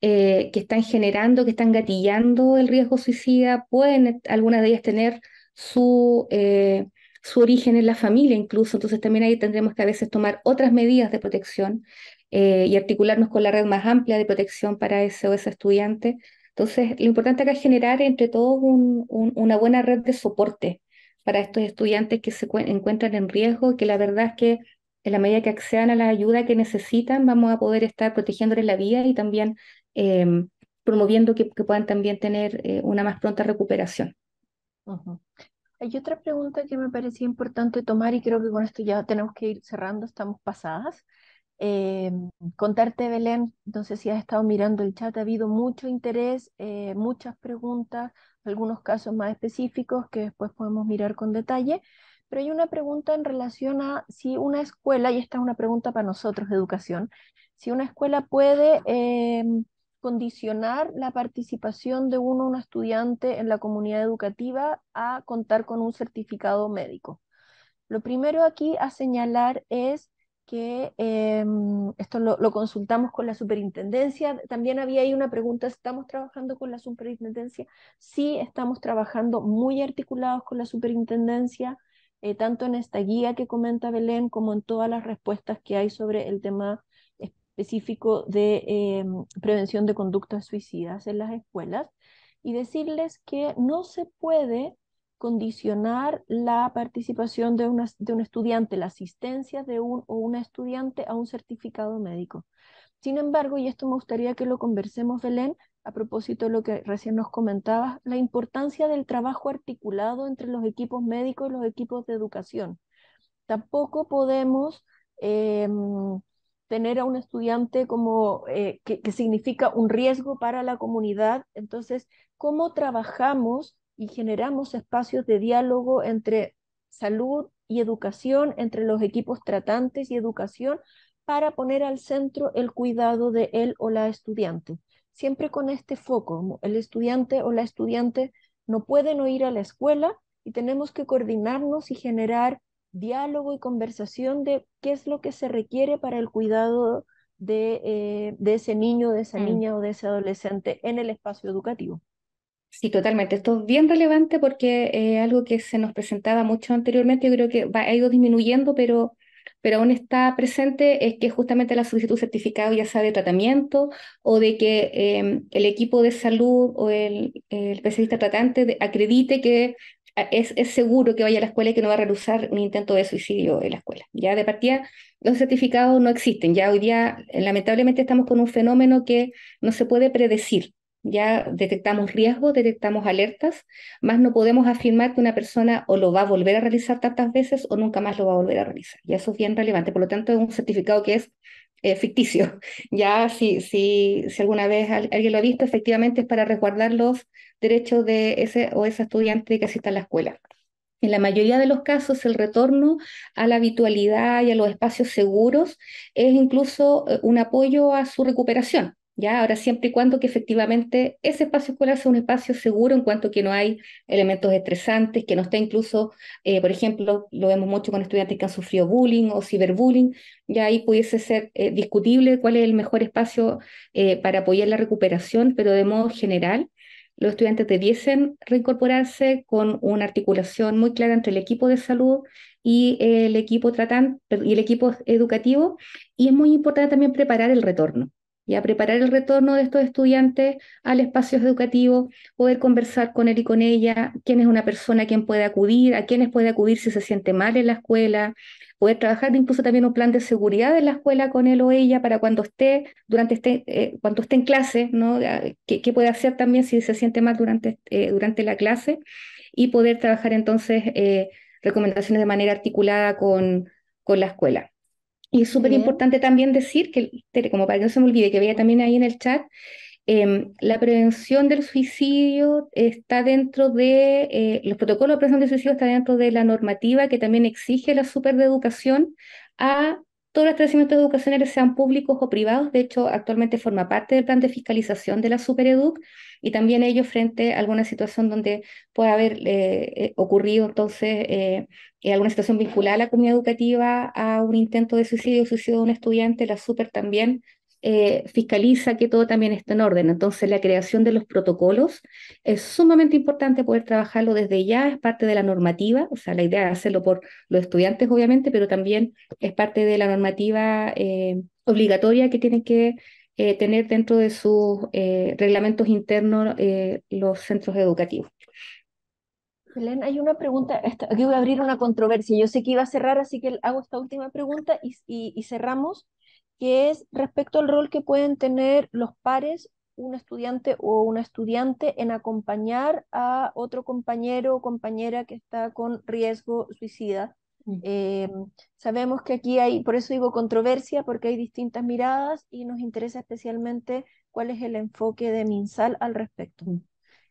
eh, que están generando, que están gatillando el riesgo suicida, pueden algunas de ellas tener su... Eh, su origen en la familia incluso, entonces también ahí tendremos que a veces tomar otras medidas de protección eh, y articularnos con la red más amplia de protección para ese o esa estudiante. Entonces, lo importante acá es generar entre todos una buena red de soporte para estos estudiantes que se encuentran en riesgo que la verdad es que en la medida que accedan a la ayuda que necesitan, vamos a poder estar protegiéndoles la vida y también em, promoviendo que, puedan también tener eh, una más pronta recuperación. Hay otra pregunta que me parecía importante tomar y creo que con esto ya tenemos que ir cerrando, estamos pasadas. Eh, contarte, Belén, no sé si has estado mirando el chat, ha habido mucho interés, eh, muchas preguntas, algunos casos más específicos que después podemos mirar con detalle, pero hay una pregunta en relación a si una escuela, y esta es una pregunta para nosotros de educación, si una escuela puede... Em, condicionar la participación de uno, un estudiante en la comunidad educativa a contar con un certificado médico. Lo primero aquí a señalar es que em, esto lo, consultamos con la superintendencia. También había ahí una pregunta, ¿estamos trabajando con la superintendencia? Sí, estamos trabajando muy articulados con la superintendencia, eh, tanto en esta guía que comenta Belén como en todas las respuestas que hay sobre el tema específico de em, prevención de conductas suicidas en las escuelas y decirles que no se puede condicionar la participación de, una, de un estudiante, la asistencia de un o una estudiante a un certificado médico. Sin embargo, y esto me gustaría que lo conversemos, Belén, a propósito de lo que recién nos comentabas, la importancia del trabajo articulado entre los equipos médicos y los equipos de educación. Tampoco podemos em, tener a un estudiante como eh, que, significa un riesgo para la comunidad. Entonces, ¿cómo trabajamos y generamos espacios de diálogo entre salud y educación, entre los equipos tratantes y educación, para poner al centro el cuidado de él o la estudiante? Siempre con este foco, el estudiante o la estudiante no pueden oír a la escuela y tenemos que coordinarnos y generar diálogo y conversación de qué es lo que se requiere para el cuidado de, eh, ese niño, de esa mm. niña o de ese adolescente en el espacio educativo. Sí, totalmente. Esto es bien relevante porque eh, algo que se nos presentaba mucho anteriormente, yo creo que va, ha ido disminuyendo, pero, pero aún está presente, es que justamente la solicitud certificado ya sea de tratamiento o de que em, el equipo de salud o el, especialista tratante acredite que es, seguro que vaya a la escuela y que no va a realizar un intento de suicidio en la escuela. Ya de partida, los certificados no existen. Ya hoy día, lamentablemente, estamos con un fenómeno que no se puede predecir. Ya detectamos riesgos, detectamos alertas, más no podemos afirmar que una persona o lo va a volver a realizar tantas veces o nunca más lo va a volver a realizar. Y eso es bien relevante. Por lo tanto, es un certificado que es eh, ficticio. Ya si, si, si alguna vez alguien lo ha visto, efectivamente es para resguardar los derechos de ese o esa estudiante que asista a la escuela. En la mayoría de los casos, el retorno a la habitualidad y a los espacios seguros es incluso eh, un apoyo a su recuperación, ¿ya? Ahora, siempre y cuando que efectivamente ese espacio escolar sea un espacio seguro en cuanto que no hay elementos estresantes, que no está incluso, eh, por ejemplo, lo vemos mucho con estudiantes que han sufrido bullying o ciberbullying, ya ahí pudiese ser eh, discutible cuál es el mejor espacio eh, para apoyar la recuperación, pero de modo general, los estudiantes debiesen reincorporarse con una articulación muy clara entre el equipo de salud y el equipo tratante y el equipo educativo y es muy importante también preparar el retorno y a preparar el retorno de estos estudiantes al espacio educativo, poder conversar con él y con ella, quién es una persona a quien puede acudir, a quiénes puede acudir si se siente mal en la escuela, poder trabajar incluso también un plan de seguridad en la escuela con él o ella para cuando esté durante este, eh, cuando esté en clase, ¿no? Ah, ¿Qué, puede hacer también si se siente mal durante, eh, durante la clase? Y poder trabajar entonces eh, recomendaciones de manera articulada con, con la escuela. Y es súper importante también decir, que como para que no se me olvide, que veía también ahí en el chat, em, la prevención del suicidio está dentro de, eh, los protocolos de prevención del suicidio está dentro de la normativa que también exige la super supereducación a todos los establecimientos educacionales, sean públicos o privados, de hecho, actualmente forma parte del plan de fiscalización de la SuperEduc y también ellos frente a alguna situación donde pueda haber eh, eh, ocurrido entonces eh, alguna situación vinculada a la comunidad educativa a un intento de suicidio o suicidio de un estudiante, la Super también eh, fiscaliza que todo también esté en orden. Entonces, la creación de los protocolos es sumamente importante poder trabajarlo desde ya, es parte de la normativa, o sea, la idea es hacerlo por los estudiantes, obviamente, pero también es parte de la normativa eh, obligatoria que tienen que eh, tener dentro de sus reglamentos internos los centros educativos. Belén, hay una pregunta, aquí voy a abrir una controversia. Yo sé que iba a cerrar, así que hago esta última pregunta y cerramos que es respecto al rol que pueden tener los pares, un estudiante o una estudiante, en acompañar a otro compañero o compañera que está con riesgo suicida. Mm. Eh, sabemos que aquí hay, por eso digo controversia, porque hay distintas miradas y nos interesa especialmente cuál es el enfoque de MinSal al respecto. Mm.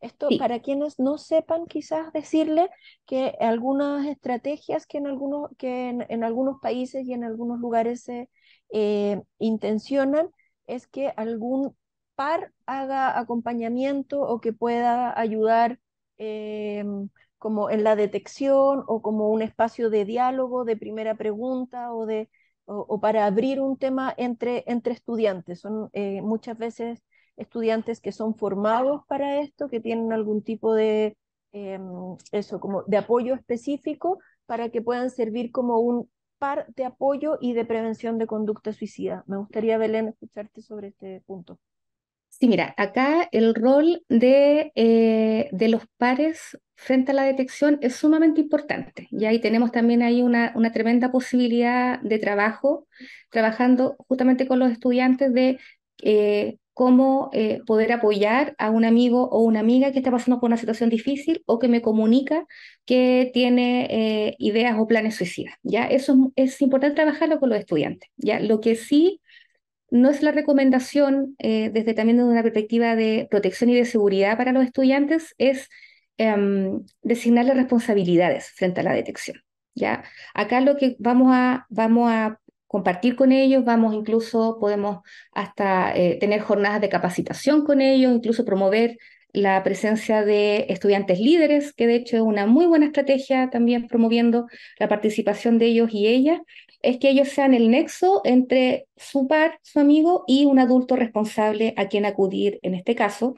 Esto, para quienes no sepan, quizás decirle que algunas estrategias que en algunos, que en algunos países y en algunos lugares se eh, intencionan es que algún par haga acompañamiento o que pueda ayudar eh, como en la detección o como un espacio de diálogo, de primera pregunta o, de, o, para abrir un tema entre, entre estudiantes. Son eh, muchas veces estudiantes que son formados para esto, que tienen algún tipo de, em, eso, como de apoyo específico para que puedan servir como un de apoyo y de prevención de conducta suicida. Me gustaría, Belén, escucharte sobre este punto. Sí, mira, acá el rol eh, de, los pares frente a la detección es sumamente importante. Y ahí tenemos también ahí una, una tremenda posibilidad de trabajo, trabajando justamente con los estudiantes de eh, cómo eh, poder apoyar a un amigo o una amiga que está pasando por una situación difícil o que me comunica que tiene eh, ideas o planes suicidas. ¿ya? Eso es, importante trabajarlo con los estudiantes. ¿ya? Lo que sí no es la recomendación, eh, desde también desde una perspectiva de protección y de seguridad para los estudiantes, es em, las responsabilidades frente a la detección. ¿ya? Acá lo que vamos a, vamos a compartir con ellos, vamos incluso, podemos hasta eh, tener jornadas de capacitación con ellos, incluso promover la presencia de estudiantes líderes, que de hecho es una muy buena estrategia también promoviendo la participación de ellos y ellas, es que ellos sean el nexo entre su par, su amigo y un adulto responsable a quien acudir en este caso.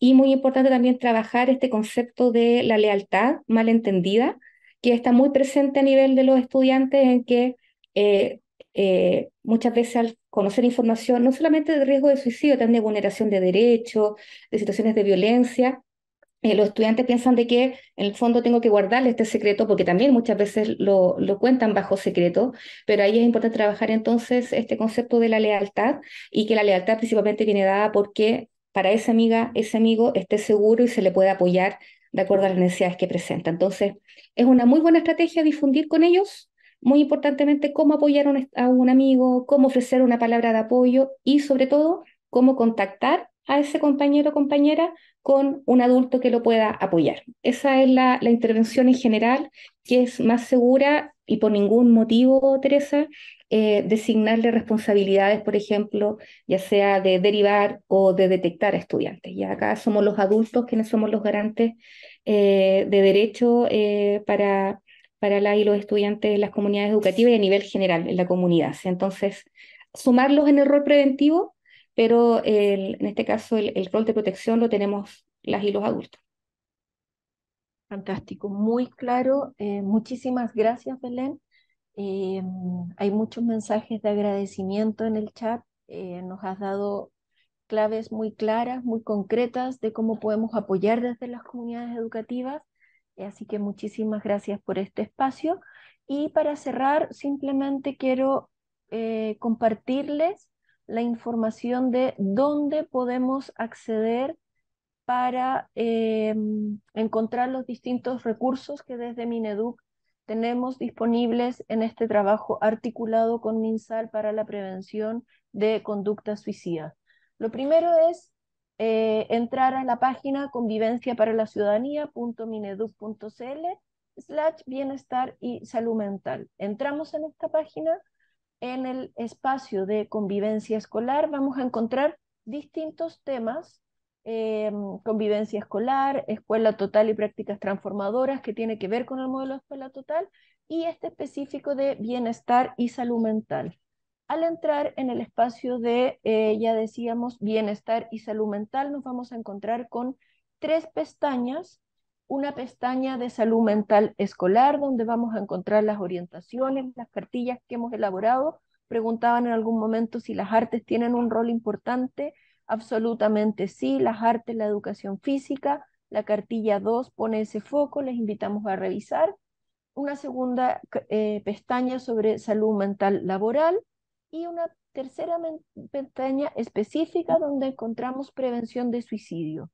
Y muy importante también trabajar este concepto de la lealtad malentendida, que está muy presente a nivel de los estudiantes en que eh, eh, muchas veces al conocer información, no solamente de riesgo de suicidio, también de vulneración de derechos, de situaciones de violencia, eh, los estudiantes piensan de que en el fondo tengo que guardarle este secreto, porque también muchas veces lo, lo, cuentan bajo secreto, pero ahí es importante trabajar entonces este concepto de la lealtad y que la lealtad principalmente viene dada porque para esa amiga, ese amigo esté seguro y se le pueda apoyar de acuerdo a las necesidades que presenta. Entonces, es una muy buena estrategia difundir con ellos muy importantemente cómo apoyar a un amigo, cómo ofrecer una palabra de apoyo y sobre todo cómo contactar a ese compañero o compañera con un adulto que lo pueda apoyar. Esa es la, la intervención en general, que es más segura y por ningún motivo, Teresa, eh, designarle responsabilidades, por ejemplo, ya sea de derivar o de detectar a estudiantes. Y acá somos los adultos quienes somos los garantes eh, de derecho eh, para para las y los estudiantes de las comunidades educativas y a nivel general en la comunidad. Entonces, sumarlos en el rol preventivo, pero en este caso el, rol de protección lo tenemos las y los adultos. Fantástico, muy claro. Eh, muchísimas gracias, Belén. Eh, hay muchos mensajes de agradecimiento en el chat. Eh, nos has dado claves muy claras, muy concretas de cómo podemos apoyar desde las comunidades educativas. Así que muchísimas gracias por este espacio. Y para cerrar, simplemente quiero eh, compartirles la información de dónde podemos acceder para eh, encontrar los distintos recursos que desde Mineduc tenemos disponibles en este trabajo articulado con MinSal para la prevención de conductas suicidas. Lo primero es eh, entrar a la página convivencia para la slash bienestar y salud mental. Entramos en esta página, en el espacio de convivencia escolar vamos a encontrar distintos temas, em, convivencia escolar, escuela total y prácticas transformadoras que tiene que ver con el modelo de escuela total y este específico de bienestar y salud mental al entrar en el espacio de, eh, ya decíamos, bienestar y salud mental, nos vamos a encontrar con tres pestañas. Una pestaña de salud mental escolar, donde vamos a encontrar las orientaciones, las cartillas que hemos elaborado. Preguntaban en algún momento si las artes tienen un rol importante. Absolutamente sí, las artes, la educación física. La cartilla 2 pone ese foco, les invitamos a revisar. Una segunda eh, pestaña sobre salud mental laboral, y una tercera pestaña específica donde encontramos prevención de suicidio.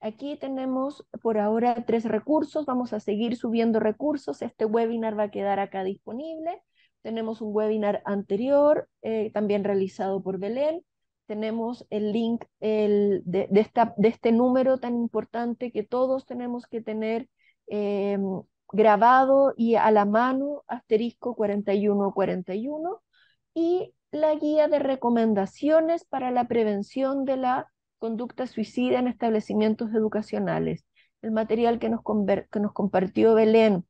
Aquí tenemos por ahora tres recursos, vamos a seguir subiendo recursos, este webinar va a quedar acá disponible. Tenemos un webinar anterior, eh, también realizado por Belén. Tenemos el link el, de, esta, de, este número tan importante que todos tenemos que tener em, grabado y a la mano, asterisco 4141. Y la guía de recomendaciones para la prevención de la conducta suicida en establecimientos educacionales. El material que nos, nos compartió Belén,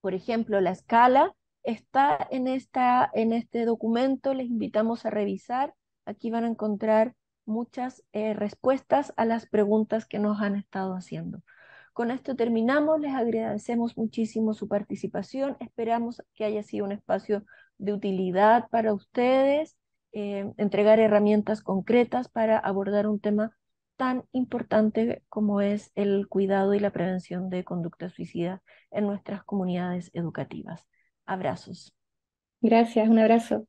por ejemplo, la escala, está en, esta, en este documento, les invitamos a revisar. Aquí van a encontrar muchas eh, respuestas a las preguntas que nos han estado haciendo. Con esto terminamos, les agradecemos muchísimo su participación, esperamos que haya sido un espacio de utilidad para ustedes, eh, entregar herramientas concretas para abordar un tema tan importante como es el cuidado y la prevención de conducta suicida en nuestras comunidades educativas. Abrazos. Gracias, un abrazo.